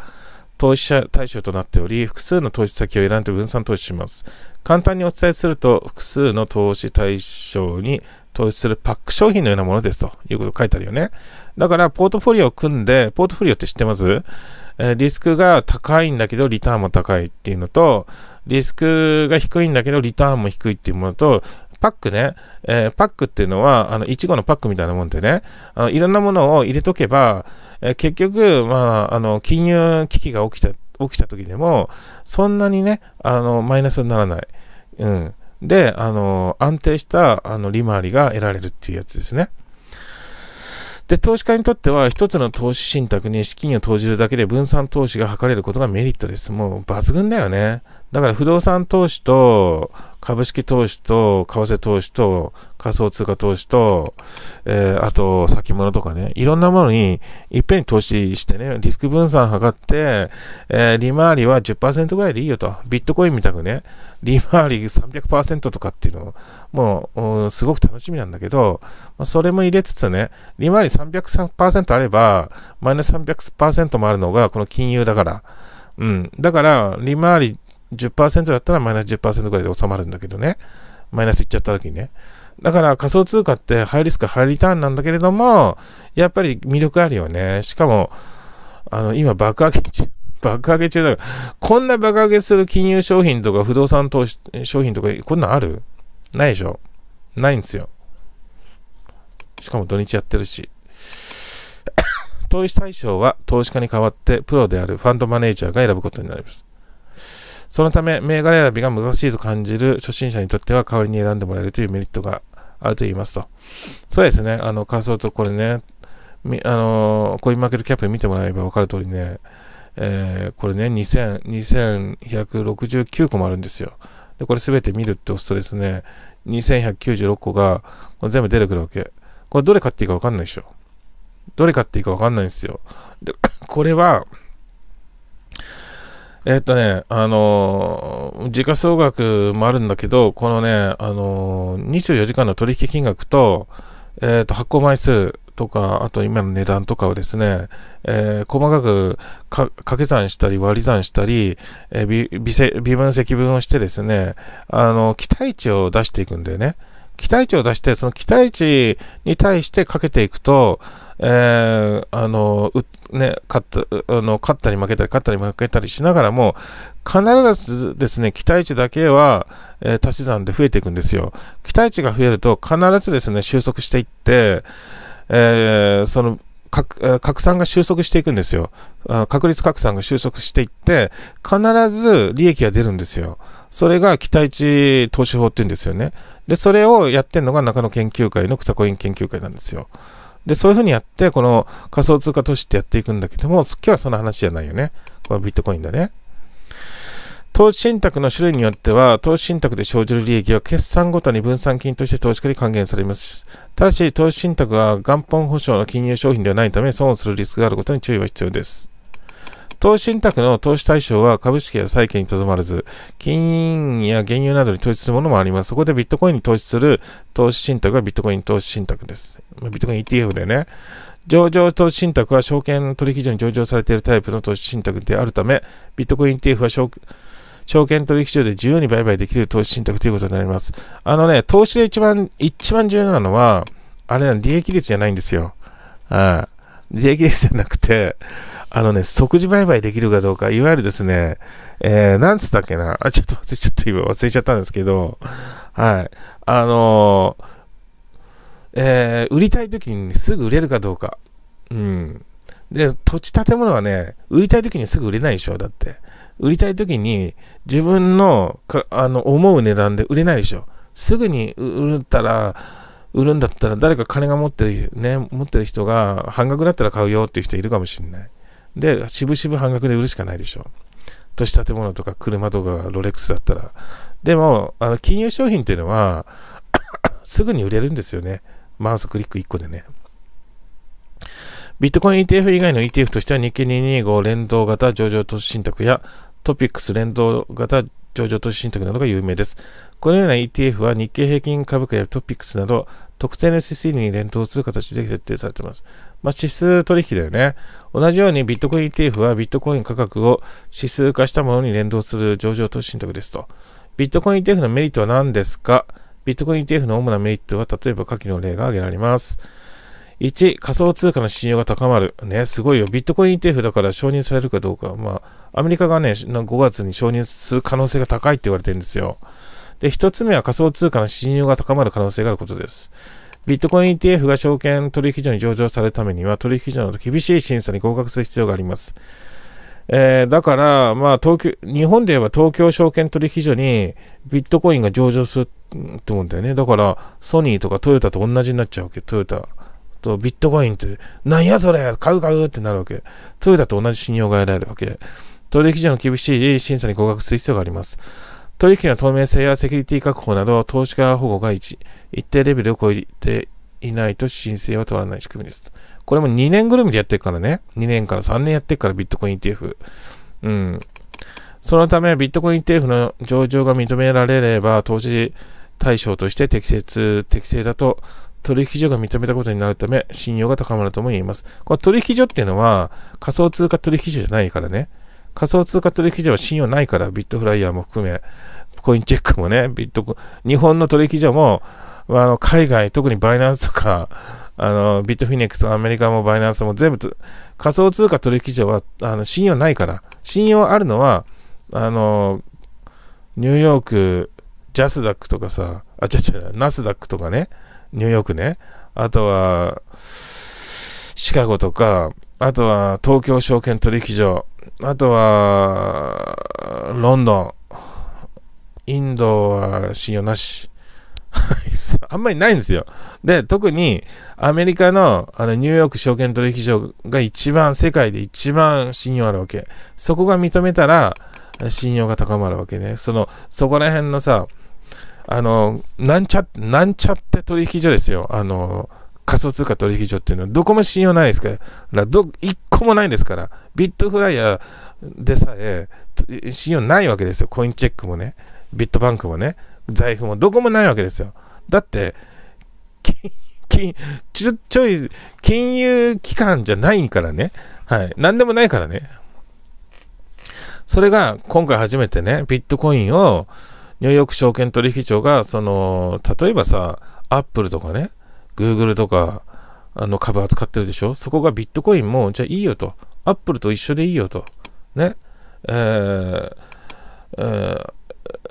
投資者対象となっており、複数の投資先を選んで分散投資します。簡単にお伝えすると、複数の投資対象に投資するパック商品のようなものですということ書いてあるよね。だから、ポートフォリオを組んで、ポートフォリオって知ってますえリスクが高いんだけど、リターンも高いっていうのと、リスクが低いんだけど、リターンも低いっていうものと、パックね、えー、パックっていうのは、あの、いちごのパックみたいなもんでね、あのいろんなものを入れとけば、えー、結局、まあ、あの、金融危機が起きた、起きた時でも、そんなにね、あの、マイナスにならない。うん。で、あの、安定した、あの、利回りが得られるっていうやつですね。で、投資家にとっては、一つの投資信託に資金を投じるだけで分散投資が図れることがメリットです。もう抜群だよね。だから不動産投資と株式投資と為替投資と仮想通貨投資と、えー、あと先物とかね、いろんなものにいっぺんに投資してね、リスク分散測って、えー、利回りは10%ぐらいでいいよと。ビットコインみたくね、利回り300%とかっていうのもう、すごく楽しみなんだけど、まあ、それも入れつつね、利回り303%あれば、マイナス300%もあるのがこの金融だから。うん。だから、利回り10%だったらマイナス10%ぐらいで収まるんだけどね。マイナスいっちゃった時にね。だから仮想通貨ってハイリスク、ハイリターンなんだけれども、やっぱり魅力あるよね。しかも、あの、今爆上げ中、<laughs> 爆上げ中だから、こんな爆上げする金融商品とか不動産投資商品とか、こんなんあるないでしょないんですよ。しかも土日やってるし。<coughs> 投資対象は投資家に代わってプロであるファンドマネージャーが選ぶことになります。そのため、銘柄選びが難しいと感じる初心者にとっては代わりに選んでもらえるというメリットがあると言いますと。そうですね、あの、仮想とこれね、あの、コインマーケットキャップ見てもらえば分かる通りね、えー、これね、2000 2169個もあるんですよ。で、これすべて見るって押すとですね、2196個が全部出てくるわけ。これどれ買っていいか分かんないでしょ。どれ買っていいか分かんないんですよ。で、これは、えっとね、あのー、時価総額もあるんだけど、このね、あのー、24時間の取引金額と、えっと、発行枚数とか、あと今の値段とかをですね、えー、細かく掛け算したり割り算したり、えー、微微分積分をしてですね、あの、期待値を出していくんだよね。期待値を出して、その期待値に対してかけていくと、えー、あの、ね、勝ったあの勝ったり負けたり、勝ったり負けたりしながらも、必ずですね、期待値だけは、えー、足し算で増えていくんですよ。期待値が増えると、必ずですね、収束していって、えー、その、拡散が収束していくんですよ。確率拡散が収束していって、必ず利益が出るんですよ。それが期待値投資法って言うんですよね。で、それをやってるのが中野研究会の草子院研究会なんですよ。で、そういうふうにやって、この仮想通貨投資ってやっていくんだけども、今日はその話じゃないよね。このビットコインだね。投資信託の種類によっては、投資信託で生じる利益は決算ごとに分散金として投資家に還元されます。ただし、投資信託は元本保証の金融商品ではないため、損をするリスクがあることに注意は必要です。投資信託の投資対象は株式や債券にとどまらず、金や原油などに投資するものもあります。そこでビットコインに投資する投資信託はビットコイン投資信託です。ビットコイン ETF でね。上場投資信託は証券取引所に上場されているタイプの投資信託であるため、ビットコイン ETF は証券証券取引所で自由に売買できる投資信託ということになります。あのね、投資で一番、一番重要なのは、あれ利益率じゃないんですよ。ああ利益率じゃなくて、あのね、即時売買できるかどうか、いわゆるですね、えー、なんつったっけな、あ、ちょっと忘れちゃった、今忘れちゃったんですけど、はい、あのー、えー、売りたい時にすぐ売れるかどうか。うん。で、土地建物はね、売りたい時にすぐ売れないでしょ、だって。売りたい時に自分のかあの思う値段で売れないでしょ。すぐに売ったら、売るんだったら誰か金が持ってる、ね、持ってる人が半額だったら買うよっていう人いるかもしれない。で、渋々半額で売るしかないでしょ。都市建物とか車とかロレックスだったら。でも、あの金融商品っていうのは <coughs> すぐに売れるんですよね。マウスクリック1個でね。ビットコイン ETF 以外の ETF としては日経225連動型上場投資信託やトピックス連動型上場投資信託などが有名です。このような ETF は日経平均株価やトピックスなど特定の指数に連動する形で設定されています。まあ、指数取引だよね。同じようにビットコイン ETF はビットコイン価格を指数化したものに連動する上場投資信託ですと。ビットコイン ETF のメリットは何ですかビットコイン ETF の主なメリットは例えば下記の例が挙げられます。1、仮想通貨の信用が高まる。ね、すごいよ。ビットコイン ETF だから承認されるかどうか。まあアメリカがね、5月に承認する可能性が高いって言われてるんですよ。で、1つ目は仮想通貨の信用が高まる可能性があることです。ビットコイン ETF が証券取引所に上場されるためには、取引所の厳しい審査に合格する必要があります。えー、だから、まあ、東京、日本で言えば東京証券取引所にビットコインが上場すると思うんだよね。だから、ソニーとかトヨタと同じになっちゃうわけ。トヨタとビットコインって、なんやそれ買う買うってなるわけ。トヨタと同じ信用が得られるわけ。取引所の厳しい審査に合格する必要があります。取引の透明性やセキュリティ確保など、投資家保護が一定レベルを超えていないと申請は通らない仕組みです。これも2年ぐるみでやってるからね。2年から3年やってるからビットコイン ETF。うん。そのため、ビットコイン ETF の上場が認められれば、投資対象として適切、適正だと取引所が認めたことになるため、信用が高まるとも言えます。この取引所っていうのは、仮想通貨取引所じゃないからね。仮想通貨取引所は信用ないから、ビットフライヤーも含め、コインチェックもね、ビットコ、日本の取引所も、まあ、あの海外、特にバイナンスとか、あのビットフィネックス、アメリカもバイナンスも全部仮想通貨取引所はあの信用ないから、信用あるのは、あのニューヨーク、ジャスダックとかさ、あ、ちゃちゃ、ナスダックとかね、ニューヨークね、あとは、シカゴとか、あとは東京証券取引所、あとは、ロンドン。インドは信用なし。<laughs> あんまりないんですよ。で、特にアメリカのあのニューヨーク証券取引所が一番、世界で一番信用あるわけ。そこが認めたら信用が高まるわけね。その、そこら辺のさ、あの、なんちゃ、なんちゃって取引所ですよ。あの、仮想通貨取引所っていうのは、どこも信用ないですから、ど、一個もないですから。ビットフライヤーでさえ信用ないわけですよ。コインチェックもね、ビットバンクもね、財布もどこもないわけですよ。だって、金ちょちょい金融機関じゃないからね、はい、何でもないからね。それが今回初めてね、ビットコインをニューヨーク証券取引所が、その、例えばさ、アップルとかね、グーグルとか、あの株扱ってるでしょそこがビットコインも、じゃあいいよと。アップルと一緒でいいよと。ね。えー、え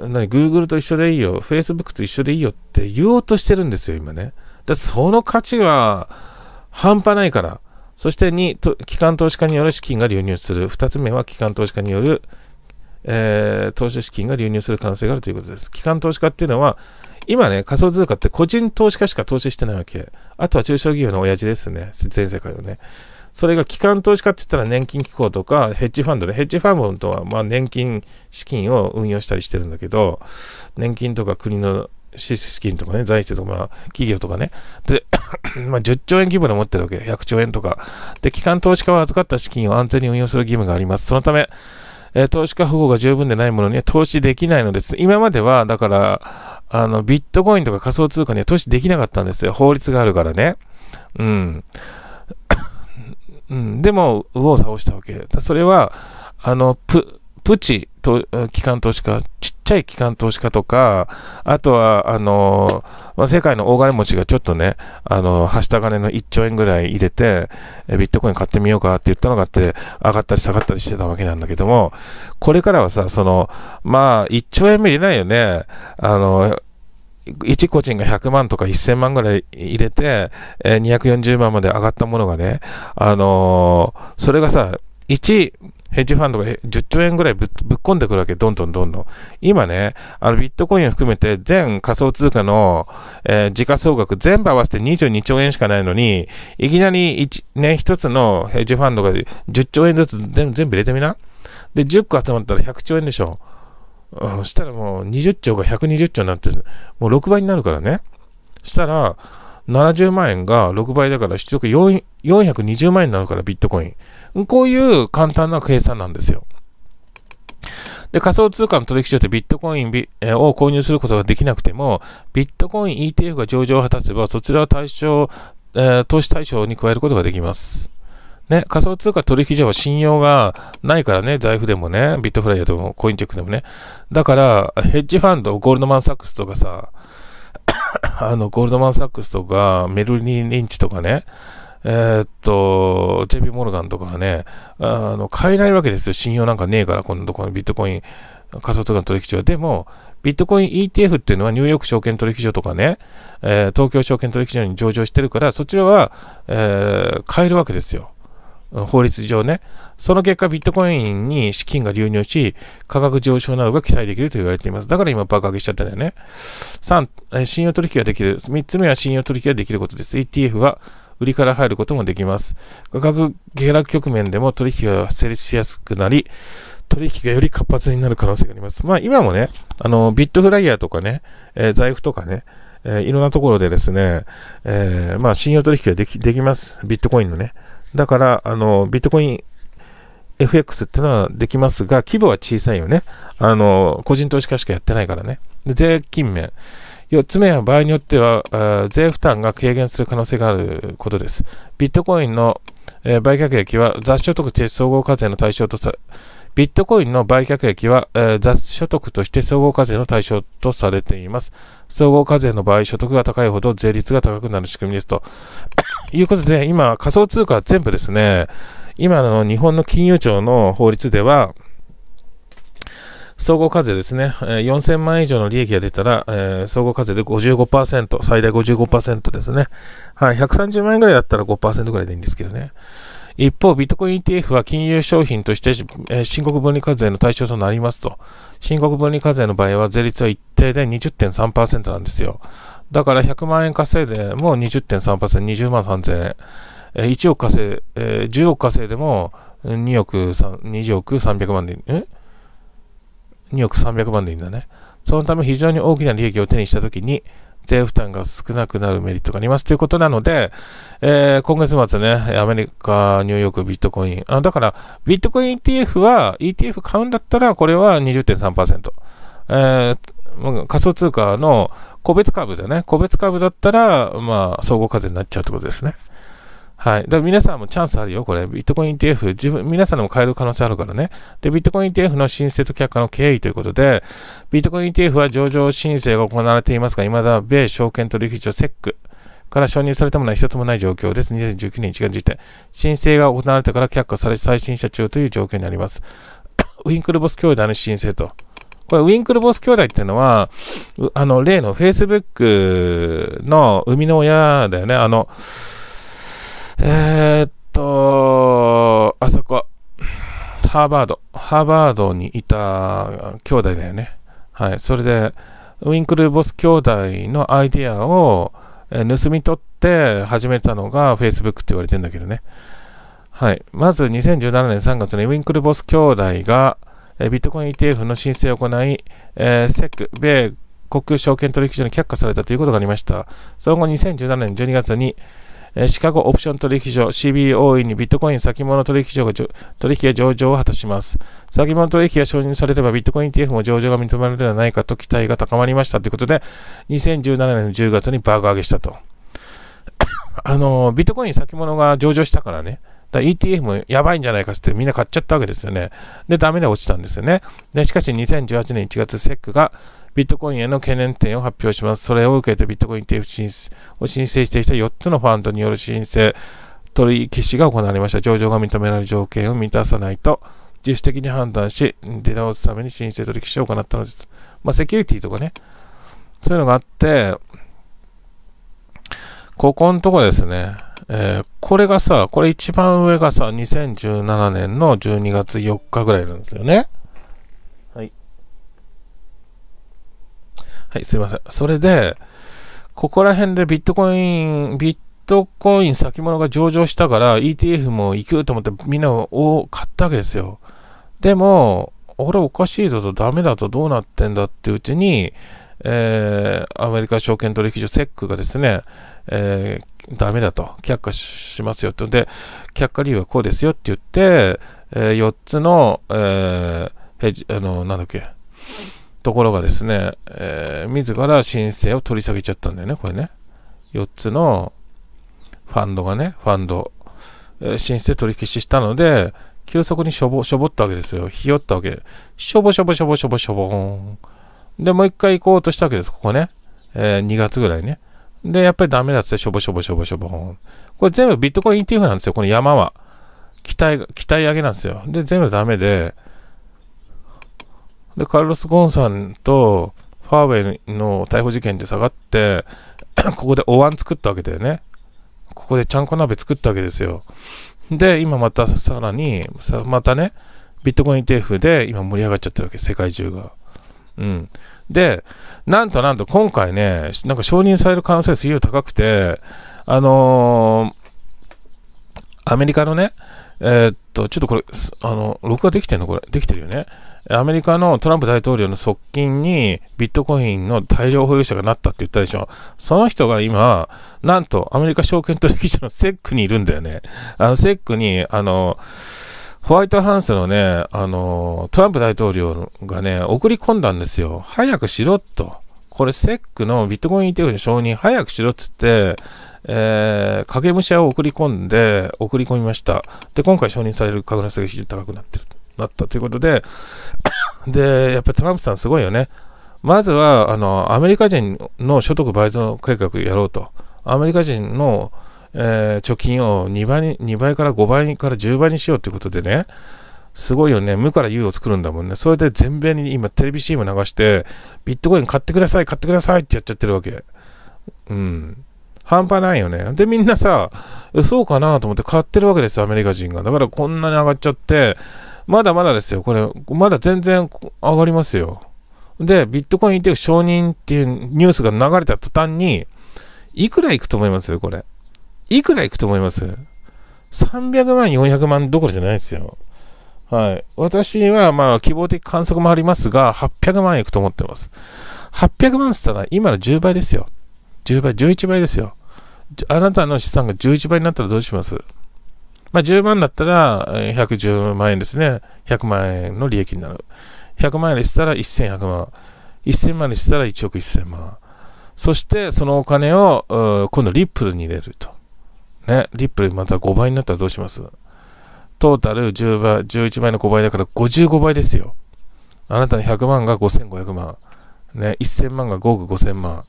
ー、?Google と一緒でいいよ。Facebook と一緒でいいよって言おうとしてるんですよ、今ね。だその価値は半端ないから。そして2、と機関投資家による資金が流入する。2つ目は機関投資家による、えー、投資資金が流入する可能性があるということです。機関投資家っていうのは、今ね、仮想通貨って個人投資家しか投資してないわけ。あとは中小企業の親父ですね。全世界のね。それが機関投資家って言ったら年金機構とかヘッジファンドで、ヘッジファンドはま年金資金を運用したりしてるんだけど、年金とか国の資金とかね、財政とか、まあ、企業とかね。で、<coughs> まあ、10兆円規模で持ってるわけ。100兆円とか。で、機関投資家は預かった資金を安全に運用する義務があります。そのため、えー、投資家保護が十分でないものには投資できないのです。今までは、だから、あの、ビットコインとか仮想通貨には投資できなかったんですよ。法律があるからね。うん。うん、でも、右往左往したわけ。それは、あの、プ、プチと、機関投資家、ちっちゃい機関投資家とか、あとは、あの、まあ、世界の大金持ちがちょっとね、あの、はした金の1兆円ぐらい入れて、ビットコイン買ってみようかって言ったのがあって、上がったり下がったりしてたわけなんだけども、これからはさ、その、まあ、1兆円も入れないよね。あの、一個人が100万とか1000万ぐらい入れて、えー、240万まで上がったものがね、あのー、それがさ、1ヘッジファンドが10兆円ぐらいぶっ込んでくるわけ、どんどんどんどん。今ね、あのビットコインを含めて全仮想通貨の、えー、時価総額全部合わせて22兆円しかないのに、いきなり 1,、ね、1つのヘッジファンドが10兆円ずつ全部入れてみな。で、10個集まったら100兆円でしょ。そしたらもう20兆が120兆になって、もう6倍になるからね。そしたら、70万円が6倍だから出力420万円になるからビットコイン。こういう簡単な計算なんですよ。で、仮想通貨の取引所でビットコインを購入することができなくても、ビットコイン ETF が上場を果たせば、そちらを対象、え投資対象に加えることができます。ね、仮想通貨取引所は信用がないからね、財布でもね、ビットフライヤーでもコインチェックでもね。だから、ヘッジファンド、ゴールドマン・サックスとかさ、<coughs> あの、ゴールドマン・サックスとか、メルリン・リンチとかね、えー、っと、ェビー・モルガンとかはね、あの、買えないわけですよ。信用なんかねえから、こんなところビットコイン、仮想通貨取引所でも、ビットコイン ETF っていうのはニューヨーク証券取引所とかね、えー、東京証券取引所に上場してるから、そちらは、えー、買えるわけですよ。法律上ね。その結果、ビットコインに資金が流入し、価格上昇などが期待できると言われています。だから今爆上げしちゃったんだよね。3、信用取引ができる。3つ目は信用取引ができることです。ETF は売りから入ることもできます。価格下落局面でも取引が成立しやすくなり、取引がより活発になる可能性があります。まあ今もね、あの、ビットフライヤーとかね、えー、財布とかね、えー、いろんなところでですね、えー、まあ信用取引ができ、できます。ビットコインのね。だから、あの、ビットコイン FX っていうのはできますが、規模は小さいよね。あの、個人投資家しかやってないからね。で税金面。4つ目は場合によっては、税負担が軽減する可能性があることです。ビットコインの、え売却益は雑所得地総合課税の対象とさビットコインの売却益は、えー、雑所得として総合課税の対象とされています。総合課税の場合、所得が高いほど税率が高くなる仕組みですと。<coughs> いうことで、今、仮想通貨全部ですね、今の日本の金融庁の法律では、総合課税ですね、4000万円以上の利益が出たら、えー、総合課税で55%、最大55%ですね。はい、130万円ぐらいだったら5%ぐらいでいいんですけどね。一方、ビットコイン ETF は金融商品として申告分離課税の対象となりますと。申告分離課税の場合は税率は一定で20.3%なんですよ。だから100万円稼いでも20.3%、20万3000円。1億稼い、10億稼いでも2億2億300万でいい、え ?2 億300万でいいんだね。そのため非常に大きな利益を手にしたときに、税負担が少なくなるメリットがありますということなので、えー、今月末ね、アメリカ、ニューヨーク、ビットコイン。あだから、ビットコイン ETF は、ETF 買うんだったら、これは20.3%。えー仮想通貨の個別株でね、個別株だったら、まあ、総合課税になっちゃうってことですね。はい。だから皆さんもチャンスあるよ、これ。ビットコイン ETF、自分、皆さんでも買える可能性あるからね。で、ビットコイン ETF の申請と却下の経緯ということで、ビットコイン ETF は上場申請が行われていますが、未だ米証券取引所セックから承認されたものは一つもない状況です。2019年1月時点。申請が行われてから却下され、再審査中という状況になります。<coughs> ウィンクルボス兄弟の申請と。これ、ウィンクルボス兄弟っていうのは、あの、例の Facebook の生みの親だよね。あの、えー、っと、あそこ、ハーバード、ハーバードにいた兄弟だよね。はい、それで、ウィンクル・ボス兄弟のアイディアを盗み取って始めたのが Facebook って言われてんだけどね。はい。まず2017年3月にウィンクル・ボス兄弟がビットコイン ETF の申請を行い、えー、セック、米国証券取引所に却下されたということがありました。その後2017年12月に、シカゴオプション取引所 CBOE にビットコイン先物取引所が取引が上場を果たします。先物取引が承認されればビットコイン t f も上場が認められるのではないかと期待が高まりましたということで、2017年の10月にバーグ上げしたと。あの、ビットコイン先物が上場したからね、だ ETF もやばいんじゃないかってみんな買っちゃったわけですよね。で、ダメで落ちたんですよね。で、しかし2018年1月、SEC がビットコインへの懸念点を発表します。それを受けてビットコイン ETF を申請していた4つのファンドによる申請取り消しが行われました。上場が認められる条件を満たさないと自主的に判断し、出直すために申請取り消しを行ったのです。まあ、セキュリティとかね、そういうのがあって、ここのとこですね。えー、これがさ、これ一番上がさ、2017年の12月4日ぐらいなんですよね。はい。はい、すいません。それで、ここら辺でビットコイン、ビットコイン先物が上場したから ETF も行くと思ってみんなを買ったわけですよ。でも、俺おかしいぞとダメだとどうなってんだってうちに、えー、アメリカ証券取引所セックがですね、えー、ダメだと、却下しますよと。で、却下理由はこうですよって言って、えー、4つの、えー、あの、なんだっけ、ところがですね、えー、自ら申請を取り下げちゃったんだよね、これね。4つのファンドがね、ファンド、えー、申請取り消ししたので、急速にしょぼ、しょぼったわけですよ。ひよったわけ。しょぼしょぼしょぼしょぼしょぼで、もう一回行こうとしたわけです、ここね。えー、2月ぐらいね。で、やっぱりダメだっつって、しょぼしょぼしょぼしょぼ。これ全部ビットコイン ETF なんですよ、この山は。期待が、期待上げなんですよ。で、全部ダメで、で、カルロス・ゴーンさんとファーウェイの逮捕事件で下がって、<coughs> ここでお椀作ったわけだよね。ここでちゃんこ鍋作ったわけですよ。で、今またさらに、またね、ビットコイン ETF で今盛り上がっちゃってるわけ、世界中が。うん。で、なんとなんと今回ね、なんか承認される可能性すごい高くて、あのー、アメリカのね、えー、っと、ちょっとこれ、あの、録画できてるのこれ、できてるよね。アメリカのトランプ大統領の側近にビットコインの大量保有者がなったって言ったでしょ。その人が今、なんとアメリカ証券取引所のセックにいるんだよね。あの、セックに、あのー、ホワイトハウスのね、あの、トランプ大統領がね、送り込んだんですよ。早くしろと。これ、セックのビットコイン ETF の承認、早くしろっつって、えー、影武者を送り込んで、送り込みました。で、今回承認される可能性が非常に高くなってる、なったということで、<coughs> で、やっぱりトランプさんすごいよね。まずは、あの、アメリカ人の所得倍増計画やろうと。アメリカ人の、えー、貯金を2倍に2倍から5倍から10倍にしようってことでね、すごいよね。無から有を作るんだもんね。それで全米に今テレビ CM 流して、ビットコイン買ってください、買ってくださいってやっちゃってるわけ。うん。半端ないよね。で、みんなさ、そうかなと思って買ってるわけですよ、アメリカ人が。だからこんなに上がっちゃって、まだまだですよ、これ、まだ全然上がりますよ。で、ビットコインっていう承認っていうニュースが流れた途端に、いくら行くと思いますよ、これ。いくらいくと思います ?300 万、400万どころじゃないですよ。はい。私は、まあ、希望的観測もありますが、800万いくと思ってます。800万って言ったら、今の10倍ですよ。10倍、11倍ですよ。あなたの資産が11倍になったらどうしますまあ、10万だったら110万円ですね。100万円の利益になる。100万円でしたら1100万。1000万でしたら1億1000万。そして、そのお金を、今度、リップルに入れると。ね、リップまた5倍になったらどうしますトータル10倍、11倍の5倍だから55倍ですよ。あなたの100万が5500万。ね、1000万が5億5000万。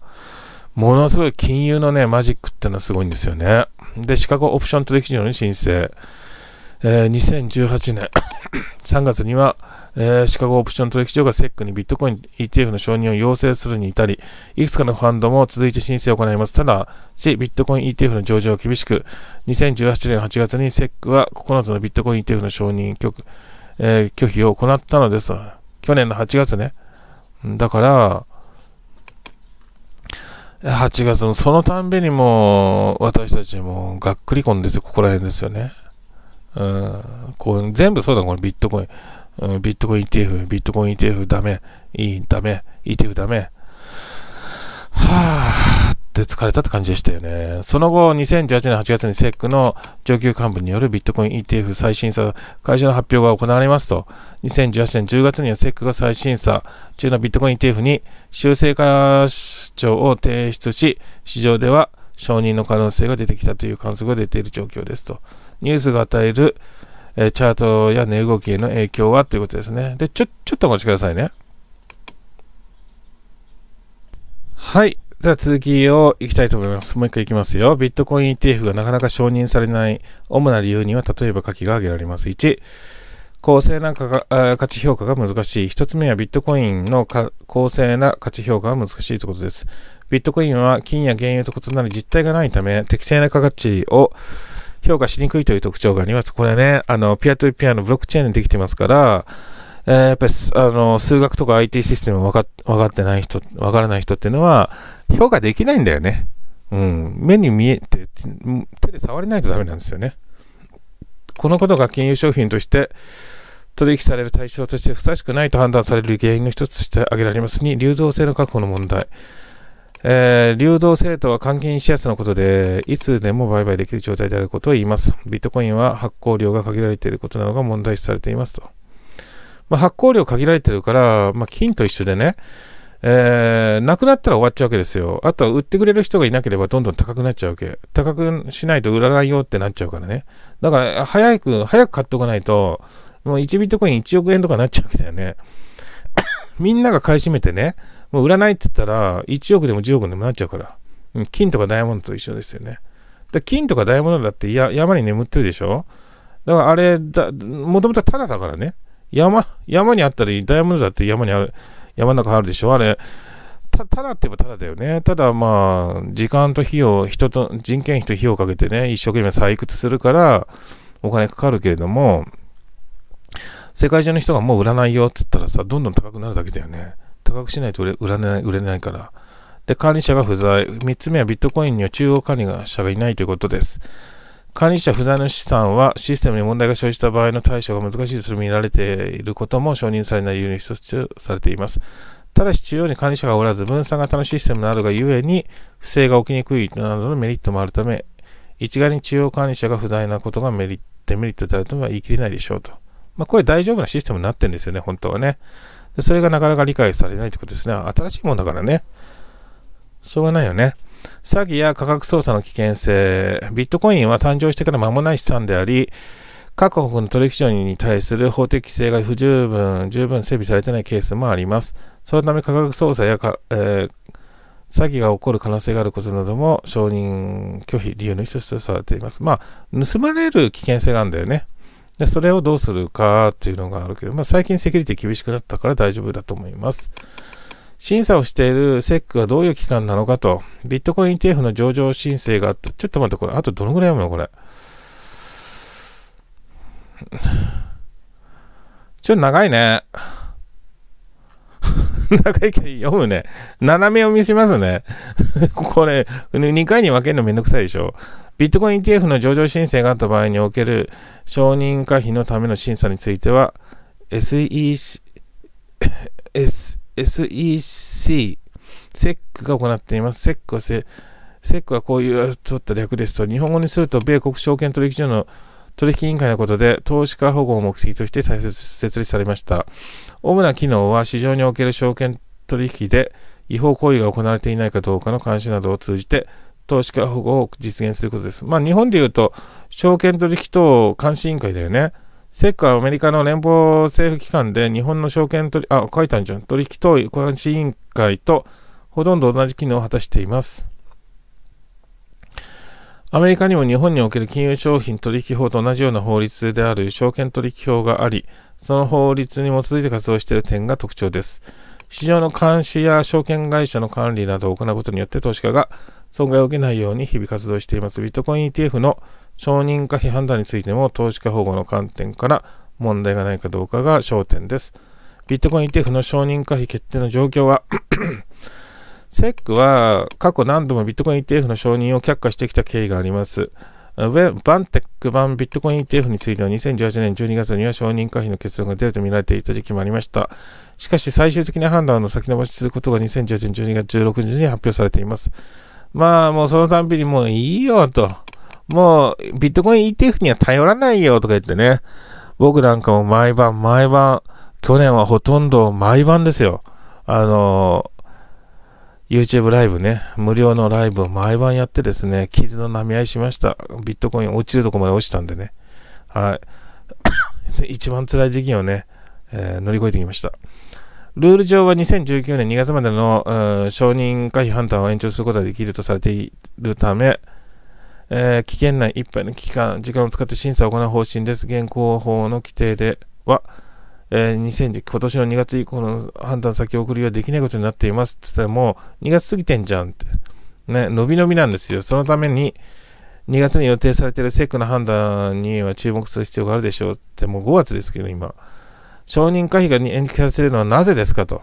ものすごい金融のね、マジックってのはすごいんですよね。で、シカゴオプション取引所に申請。えー、2018年3 <coughs> 月には、えー、シカゴオプション取引所がセックにビットコイン ETF の承認を要請するに至り、いくつかのファンドも続いて申請を行います。ただし、ビットコイン ETF の上場は厳しく、2018年8月にセックは9つのビットコイン ETF の承認拒,、えー、拒否を行ったのです。去年の8月ね。だから、8月のそのたんびにも私たちもがっくりこんですよ、ここら辺ですよね。うん、こう全部そうだ、このビットコイン。うん、ビットコイン ETF、ビットコイン ETF ダメ、いい、ダメ、ETF ダメ。はぁ、って疲れたって感じでしたよね。その後、2018年8月にセックの上級幹部によるビットコイン ETF 再審査会社の発表が行われますと、2018年10月にはセックが再審査中のビットコイン ETF に修正化庁を提出し、市場では承認の可能性が出てきたという観測が出ている状況ですと。ニュースが与えるえチャートや値動きへの影響はということですね。で、ちょ、ちょっとお待ちくださいね。はい。では続きをいきたいと思います。もう一回いきますよ。ビットコイン ETF がなかなか承認されない主な理由には、例えば書きが挙げられます。1、公正な価値評価が難しい。1つ目はビットコインの公正な価値評価が難しいということです。ビットコインは金や原油と異なる実態がないため、適正な価値を評価しにくいという特徴があります。これね、あの、ピアトゥピアのブロックチェーンでできてますから、えー、やっぱり、あの、数学とか IT システム分か分かってない人、わからない人っていうのは、評価できないんだよね。うん。目に見えて、手で触れないとダメなんですよね。このことが金融商品として、取引される対象としてふさわしくないと判断される原因の一つとして挙げられますに、流動性の確保の問題。えー、流動性とは換金しやすのことで、いつでも売買できる状態であることを言います。ビットコインは発行量が限られていることなどが問題視されていますと。まあ、発行量限られてるから、まあ、金と一緒でね、えー、なくなったら終わっちゃうわけですよ。あとは売ってくれる人がいなければどんどん高くなっちゃうわけ。高くしないと売らないよってなっちゃうからね。だから、早く、早く買っておかないと、もう1ビットコイン1億円とかなっちゃうわけだよね。みんなが買い占めてね、もう売らないって言ったら、1億でも10億でもなっちゃうから。うん、金とかダイヤモンドと一緒ですよね。だ金とかダイヤモンドだってや山に眠ってるでしょだからあれだ、もともとはただだからね。山、山にあったり、ダイヤモンドだって山にある、山の中あるでしょあれ、た、ただって言えばただだよね。ただまあ、時間と費用、人と、人件費と費用をかけてね、一生懸命採掘するから、お金かかるけれども、世界中の人がもう売らないよって言ったらさ、どんどん高くなるだけだよね。高くしないと売れない売れないから。で、管理者が不在。3つ目はビットコインには中央管理者がいないということです。管理者不在の資産はシステムに問題が生じた場合の対処が難しいと見られていることも承認されない理由に一つされています。ただし中央に管理者がおらず分散型のシステムなどがゆえに不正が起きにくいなどのメリットもあるため一概に中央管理者が不在なことがメリデメリットであるとは言い切れないでしょうと。まあ、これ大丈夫なシステムになってるんですよね、本当はね。それがなかなか理解されないってことですね。新しいもんだからね。しょうがないよね。詐欺や価格操作の危険性。ビットコインは誕生してから間もない資産であり、各国の取引所に対する法的規制が不十分、十分整備されてないケースもあります。そのため価格操作やか、えー、詐欺が起こる可能性があることなども承認拒否理由の一つとされています。まあ、盗まれる危険性があるんだよね。でそれをどうするかっていうのがあるけど、まあ、最近セキュリティ厳しくなったから大丈夫だと思います。審査をしている SEC はどういう機関なのかと、ビットコイン ETF の上場申請があった。ちょっと待って、これ、あとどのぐらい読むのこれ。ちょっと長いね。中井家読むね。斜め読みしますね。<laughs> これ、2回に分けるのめんどくさいでしょ。ビットコイン ETF の上場申請があった場合における承認可否のための審査については、SEC、SEC、SEC が行っています。SEC は、SEC はこういう、ちょっと略ですと、日本語にすると、米国証券取引所の取引委員会のことで投資家保護を目的として設立されました。主な機能は市場における証券取引で違法行為が行われていないかどうかの監視などを通じて投資家保護を実現することです。まあ日本でいうと証券取引等監視委員会だよね。セックはアメリカの連邦政府機関で日本の証券取引、あ、書いたんじゃん。取引等監視委員会とほとんど同じ機能を果たしています。アメリカにも日本における金融商品取引法と同じような法律である証券取引法があり、その法律に基づいて活動している点が特徴です。市場の監視や証券会社の管理などを行うことによって投資家が損害を受けないように日々活動しています。ビットコイン ETF の承認可否判断についても投資家保護の観点から問題がないかどうかが焦点です。ビットコイン ETF の承認可否決定の状況はセックは過去何度もビットコイン ETF の承認を却下してきた経緯があります。バンテック版ビットコイン ETF については2018年12月には承認可否の結論が出ると見られていた時期もありました。しかし最終的な判断を先延ばしすることが2018年12月16日に発表されています。まあもうそのたんびにもういいよと。もうビットコイン ETF には頼らないよとか言ってね。僕なんかも毎晩毎晩、去年はほとんど毎晩ですよ。あのー YouTube ライブね、無料のライブを毎晩やってですね、傷の波合いしました。ビットコイン落ちるとこまで落ちたんでね。はい。<coughs> 一番辛い時期をね、えー、乗り越えてきました。ルール上は2019年2月までの、承認可否判断を延長することができるとされているため、えー、危険ないっぱいの期間、時間を使って審査を行う方針です。現行法の規定では、えー、2010今年の2月以降の判断先送りはできないことになっていますって言ったらもう2月過ぎてんじゃんって。ね、伸び伸びなんですよ。そのために2月に予定されているセックの判断には注目する必要があるでしょうって、もう5月ですけど今。承認可否が延期されているのはなぜですかと。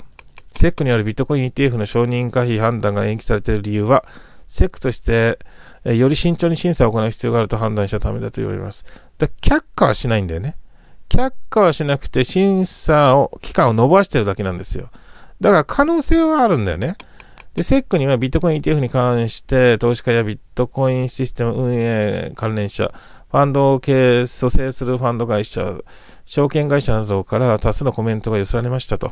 セックによるビットコイン ETF の承認可否判断が延期されている理由は、セックとして、えより慎重に審査を行う必要があると判断したためだと言われます。だから却下はしないんだよね。却下はしなくて審査を、期間を延ばしてるだけなんですよ。だから可能性はあるんだよね。で、セックにはビットコイン ETF に関して、投資家やビットコインシステム運営関連者、ファンドを経蘇生するファンド会社、証券会社などから多数のコメントが寄せられましたと。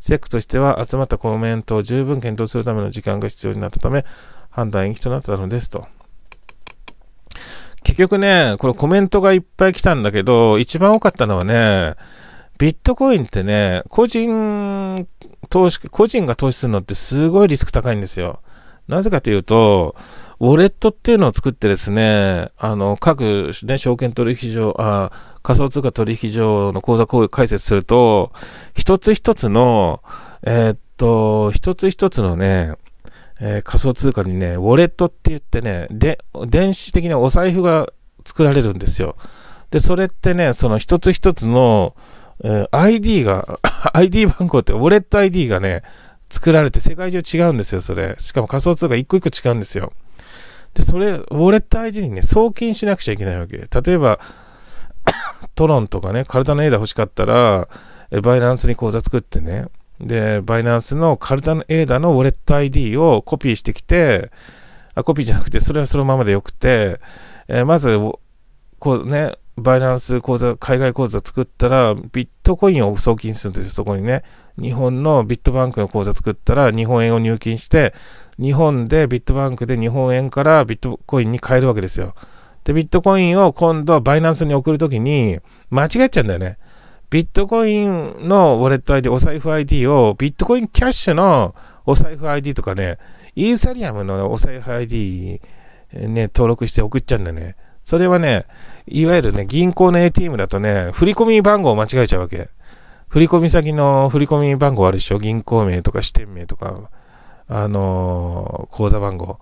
セックとしては集まったコメントを十分検討するための時間が必要になったため、判断延期となったのですと。結局ね、これコメントがいっぱい来たんだけど、一番多かったのはね、ビットコインってね、個人投資、個人が投資するのってすごいリスク高いんですよ。なぜかというと、ウォレットっていうのを作ってですね、あの、各、ね、証券取引所、あ仮想通貨取引所の口座行為解説すると、一つ一つの、えー、っと、一つ一つのね、えー、仮想通貨にね、ウォレットって言ってね、で、電子的なお財布が作られるんですよ。で、それってね、その一つ一つの、えー、ID が、ID <laughs> 番号って、ウォレット ID がね、作られて世界中違うんですよ、それ。しかも仮想通貨一個一個違うんですよ。で、それ、ウォレット ID にね、送金しなくちゃいけないわけ。例えば、<coughs> トロンとかね、体のエーダ欲しかったら、バイナンスに口座作ってね、で、バイナンスのカルタのエーダのウォレット ID をコピーしてきて、あ、コピーじゃなくて、それはそのままでよくて、えー、まず、こうね、バイナンス口座、海外口座作ったら、ビットコインを送金するんですよ、そこにね。日本のビットバンクの口座作ったら、日本円を入金して、日本でビットバンクで日本円からビットコインに変えるわけですよ。で、ビットコインを今度はバイナンスに送るときに、間違えちゃうんだよね。ビットコインのウォレット ID、お財布 ID をビットコインキャッシュのお財布 ID とかね、イーサリアムのお財布 ID ね、登録して送っちゃうんだよね。それはね、いわゆるね、銀行の ATM だとね、振込番号を間違えちゃうわけ。振込先の振込番号あるでしょ銀行名とか支店名とか、あのー、口座番号。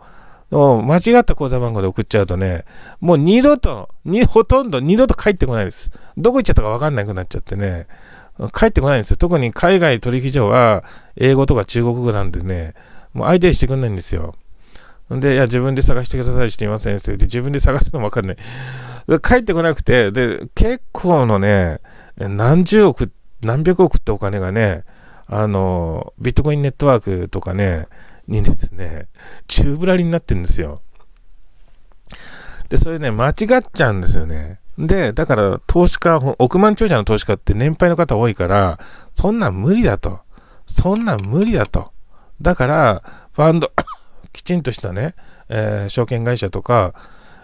う間違った口座番号で送っちゃうとね、もう二度と、にほとんど二度と帰ってこないです。どこ行っちゃったか分かんなくなっちゃってね、帰ってこないんですよ。特に海外取引所は英語とか中国語なんでね、もう相手にしてくんないんですよ。で、いや、自分で探してください、していませんっって、自分で探すのも分かんない。帰ってこなくて、で、結構のね、何十億、何百億ってお金がね、あの、ビットコインネットワークとかね、にですね、宙ぶらりになってるんですよ。で、それね、間違っちゃうんですよね。で、だから投資家、億万長者の投資家って年配の方多いから、そんなん無理だと。そんなん無理だと。だから、ファンド、<coughs> きちんとしたね、えー、証券会社とか、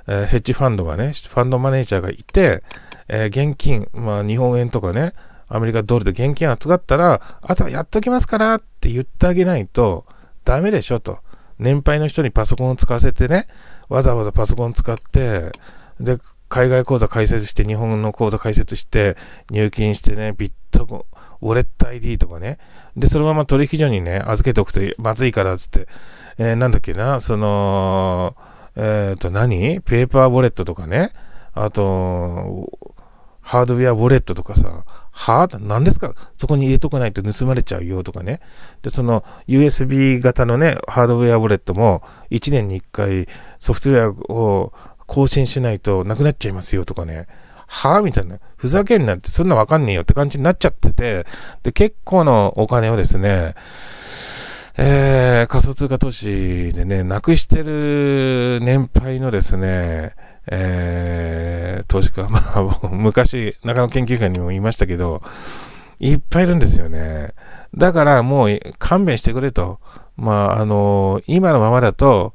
えー、ヘッジファンドがね、ファンドマネージャーがいて、えー、現金、まあ日本円とかね、アメリカドルで現金扱ったら、あとはやっときますからって言ってあげないと、ダメでしょと。年配の人にパソコンを使わせてね、わざわざパソコン使って、で、海外口座開設して、日本の口座開設して、入金してね、ビットコン、ウォレット ID とかね。で、そのまま取引所にね、預けておくとまずいからっつって、えー、なんだっけな、その、えっ、ー、と何、ペーパーウォレットとかね、あと、ハードウェアウォレットとかさ、はぁ何ですかそこに入れとかないと盗まれちゃうよとかね。で、その USB 型のね、ハードウェアウォレットも1年に1回ソフトウェアを更新しないとなくなっちゃいますよとかね。はぁみたいな。ふざけんなって、そんなわかんねえよって感じになっちゃってて、で、結構のお金をですね、えー、仮想通貨投資でね、なくしてる年配のですね、えー、投資家、まあ、昔、中野研究会にも言いましたけど、いっぱいいるんですよね。だからもう勘弁してくれと。まあ、あの、今のままだと、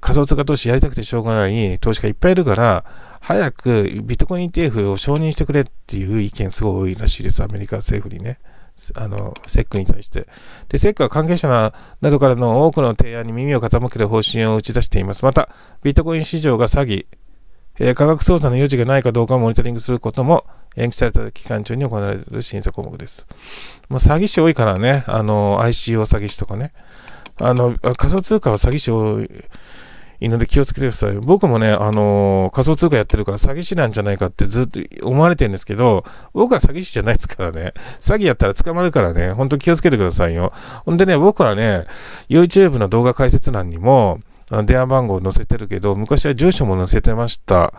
仮想通貨投資やりたくてしょうがない投資家いっぱいいるから、早くビットコイン ETF を承認してくれっていう意見すごい多いらしいです、アメリカ政府にね。あの、セックに対して。で、セックは関係者などからの多くの提案に耳を傾ける方針を打ち出しています。また、ビットコイン市場が詐欺、えー、価格操作の余地がないかどうかをモニタリングすることも延期された期間中に行われる審査項目です。まあ、詐欺師多いからね、あの、ICO 詐欺師とかね。あの、仮想通貨は詐欺師多いので気をつけてください。僕もね、あの、仮想通貨やってるから詐欺師なんじゃないかってずっと思われてるんですけど、僕は詐欺師じゃないですからね。詐欺やったら捕まるからね、ほんと気をつけてくださいよ。ほんでね、僕はね、YouTube の動画解説欄にも、電話番号載せてるけど、昔は住所も載せてました。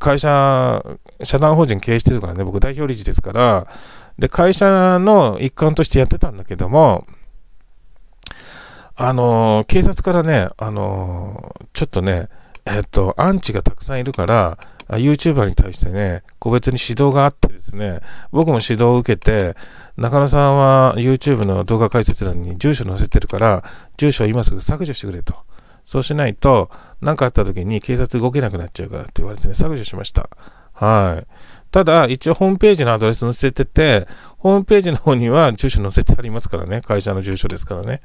会社、社団法人経営してるからね、僕代表理事ですから、で、会社の一環としてやってたんだけども、あの警察からね、あのちょっとね、えっ、と、アンチがたくさんいるから、YouTuber に対してね、個別に指導があってですね、僕も指導を受けて、中野さんは YouTube の動画解説欄に住所載せてるから、住所を今すぐ削除してくれと。そうしないと、何かあった時に警察動けなくなっちゃうからって言われてね、削除しました。はい。ただ、一応ホームページのアドレス載せてて、ホームページの方には住所載せてありますからね、会社の住所ですからね。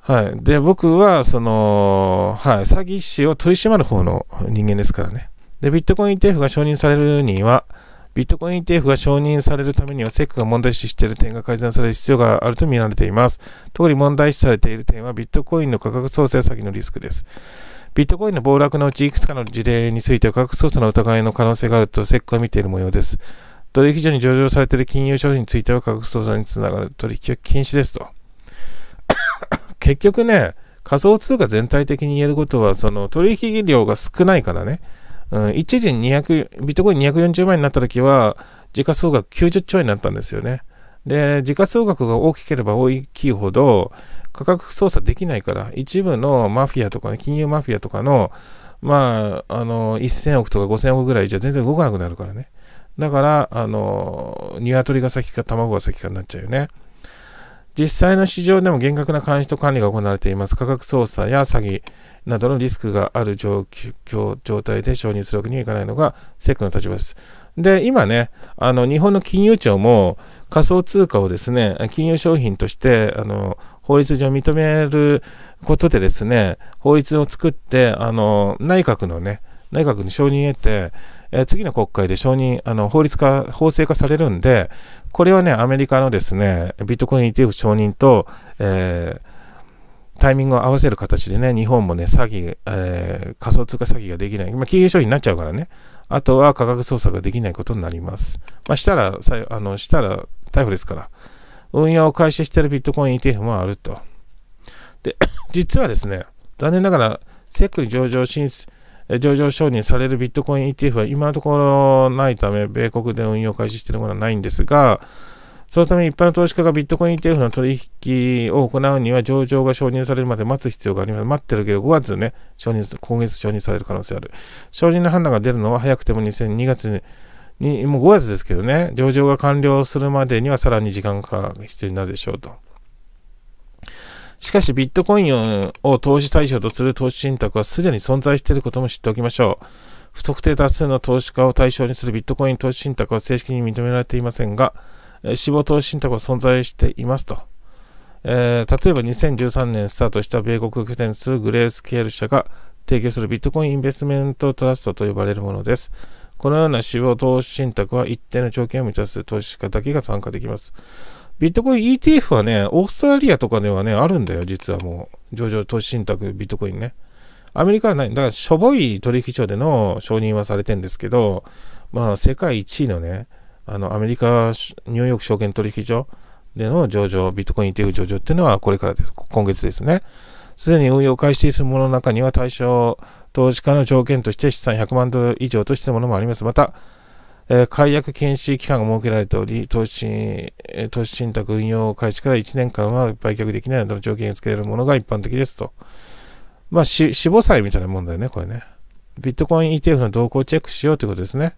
はい。で、僕は、その、はい、詐欺師を取り締まる方の人間ですからね。で、ビットコイン ETF が承認されるには、ビットコイン ETF が承認されるためには、s ックが問題視している点が改善される必要があると見られています。特に問題視されている点は、ビットコインの価格操作先のリスクです。ビットコインの暴落のうち、いくつかの事例については、価格操作の疑いの可能性があると s ックは見ている模様です。取引所に上場されている金融商品については、価格操作につながる取引は禁止ですと。<coughs> 結局ね、仮想通貨全体的に言えることは、その取引量が少ないからね、一時200、ビットコイン240万円になった時は、時価総額90兆円になったんですよね。で、時価総額が大きければ大きいほど、価格操作できないから、一部のマフィアとか、ね、金融マフィアとかの、まあ、あの、1000億とか5000億ぐらいじゃ全然動かなくなるからね。だから、あの、鶏が先か卵が先かになっちゃうよね。実際の市場でも厳格な監視と管理が行われています。価格操作や詐欺、などのリスクがある状況、状態で承認するわけにはいかないのが政府の立場です。で、今ね、あの、日本の金融庁も仮想通貨をですね、金融商品として、あの、法律上認めることでですね、法律を作って、あの、内閣のね、内閣に承認得て、え次の国会で承認、あの、法律化、法制化されるんで、これはね、アメリカのですね、ビットコイン ETF 承認と、えータイミングを合わせる形でね、日本もね、詐欺、えー、仮想通貨詐欺ができない、まあ、金融商品になっちゃうからね、あとは価格操作ができないことになります。まあ、したら、あのしたら逮捕ですから、運用を開始しているビットコイン ETF もあると。で、<coughs> 実はですね、残念ながら、セックに上場申請、上場承認されるビットコイン ETF は今のところないため、米国で運用開始しているものはないんですが、そのため一般の投資家がビットコイン ETF の取引を行うには上場が承認されるまで待つ必要があります。待ってるけど5月ね、承認今月承認される可能性ある。承認の判断が出るのは早くても2002月に、もう5月ですけどね、上場が完了するまでにはさらに時間が必要になるでしょうと。しかし、ビットコインを投資対象とする投資信託はすでに存在していることも知っておきましょう。不特定多数の投資家を対象にするビットコイン投資信託は正式に認められていませんが、死亡投資信託は存在していますと。えー、例えば2013年スタートした米国拠点するグレースケール社が提供するビットコインインベストメントトラストと呼ばれるものです。このような死亡投資信託は一定の条件を満たす投資家だけが参加できます。ビットコイン ETF はね、オーストラリアとかではね、あるんだよ、実はもう。上場投資信託、ビットコインね。アメリカはない。だから、しょぼい取引所での承認はされてんですけど、まあ、世界一位のね、あの、アメリカ、ニューヨーク証券取引所での上場、ビットコイン ETF 上場っていうのはこれからです。今月ですね。すでに運用開始するものの中には対象投資家の条件として資産100万ドル以上としているものもあります。また、えー、解約禁止期間が設けられており、投資、投資信託運用開始から1年間は売却できないなどの条件を付けられるものが一般的ですと。まあ、死亡債みたいなもんだよね、これね。ビットコイン ETF の動向をチェックしようということですね。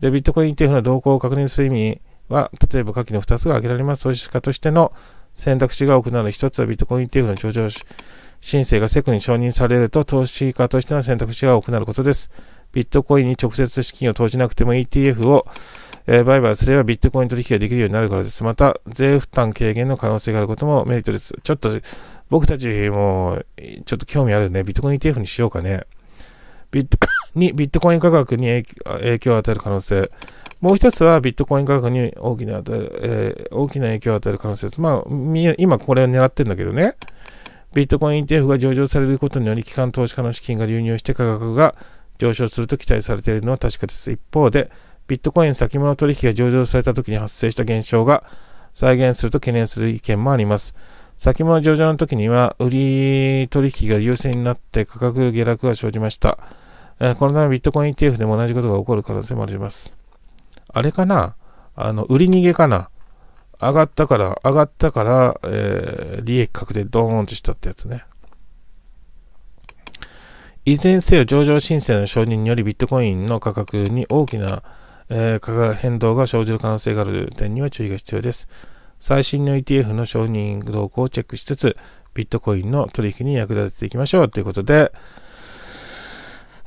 で、ビットコイン ETF の動向を確認する意味は、例えば下記の2つが挙げられます。投資家としての選択肢が多くなる。1つはビットコイン ETF の上場申請がセクに承認されると、投資家としての選択肢が多くなることです。ビットコインに直接資金を投じなくても ETF をえ売買すればビットコイン取引ができるようになるからです。また、税負担軽減の可能性があることもメリットです。ちょっと、僕たちも、ちょっと興味あるね。ビットコイン ETF にしようかね。ビット2、ビットコイン価格に影響を与える可能性。もう一つはビットコイン価格に大きな与える、えー、大きな影響を与える可能性です。まあ、今これを狙ってるんだけどね。ビットコイン ETF が上場されることにより、機関投資家の資金が流入して価格が上昇すると期待されているのは確かです。一方で、ビットコイン先物取引が上場された時に発生した現象が再現すると懸念する意見もあります。先物上場の時には、売り取引が優勢になって価格下落が生じました。このためビットコイン ETF でも同じことが起こる可能性もあります。あれかなあの、売り逃げかな上がったから、上がったから、えー、利益確定ドーンとしたってやつね。いずれにせよ上場申請の承認によりビットコインの価格に大きな、えー、価格変動が生じる可能性がある点には注意が必要です。最新の ETF の承認動向をチェックしつつ、ビットコインの取引に役立てていきましょうということで、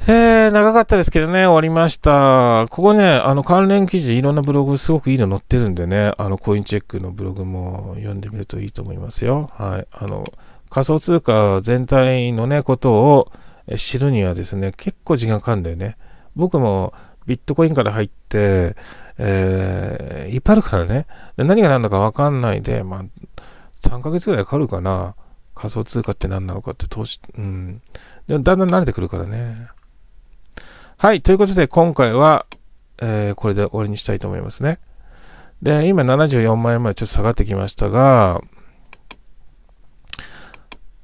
えー、長かったですけどね、終わりました。ここね、あの、関連記事、いろんなブログ、すごくいいの載ってるんでね、あの、コインチェックのブログも読んでみるといいと思いますよ。はい。あの、仮想通貨全体のね、ことを知るにはですね、結構時間かかるんだよね。僕もビットコインから入って、えー、いっぱいあるからね、何が何だかわかんないで、まあ、3ヶ月ぐらいかかるかな。仮想通貨って何なのかって投資、うん。でもだんだん慣れてくるからね。はい、ということで今回は、えー、これで終わりにしたいと思いますね。で、今74万円までちょっと下がってきましたが、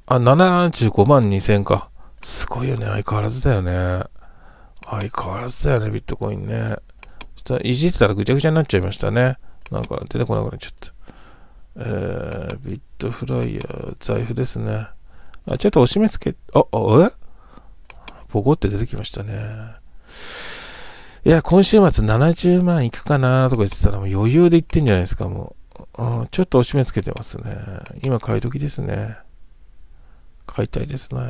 あ、75万2000か。すごいよね。相変わらずだよね。相変わらずだよね、ビットコインね。ちょっといじってたらぐちゃぐちゃになっちゃいましたね。なんか出てこなくなっちゃった。えー、ビットフライヤー、財布ですね。あ、ちょっと押し目つけ、あ、あ、えボコって出てきましたね。いや、今週末70万いくかなとか言ってたらもう余裕でいってんじゃないですか、もう。ちょっとおしめつけてますね。今買い時ですね。買いたいですね。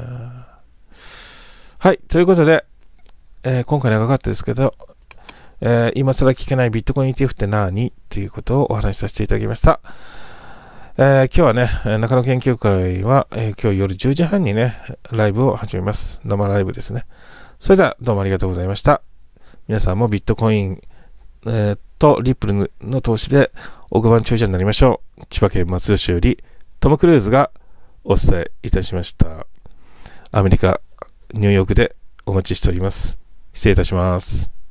はい、ということで、えー、今回長かったですけど、えー、今更聞けないビットコイン ETF って何っていうことをお話しさせていただきました。えー、今日はね、中野研究会は、えー、今日夜10時半にね、ライブを始めます。生ライブですね。それではどうもありがとうございました。皆さんもビットコイン、えー、とリップルの投資で億万長者になりましょう。千葉県松戸市よりトム・クルーズがお伝えいたしました。アメリカ、ニューヨークでお待ちしております。失礼いたします。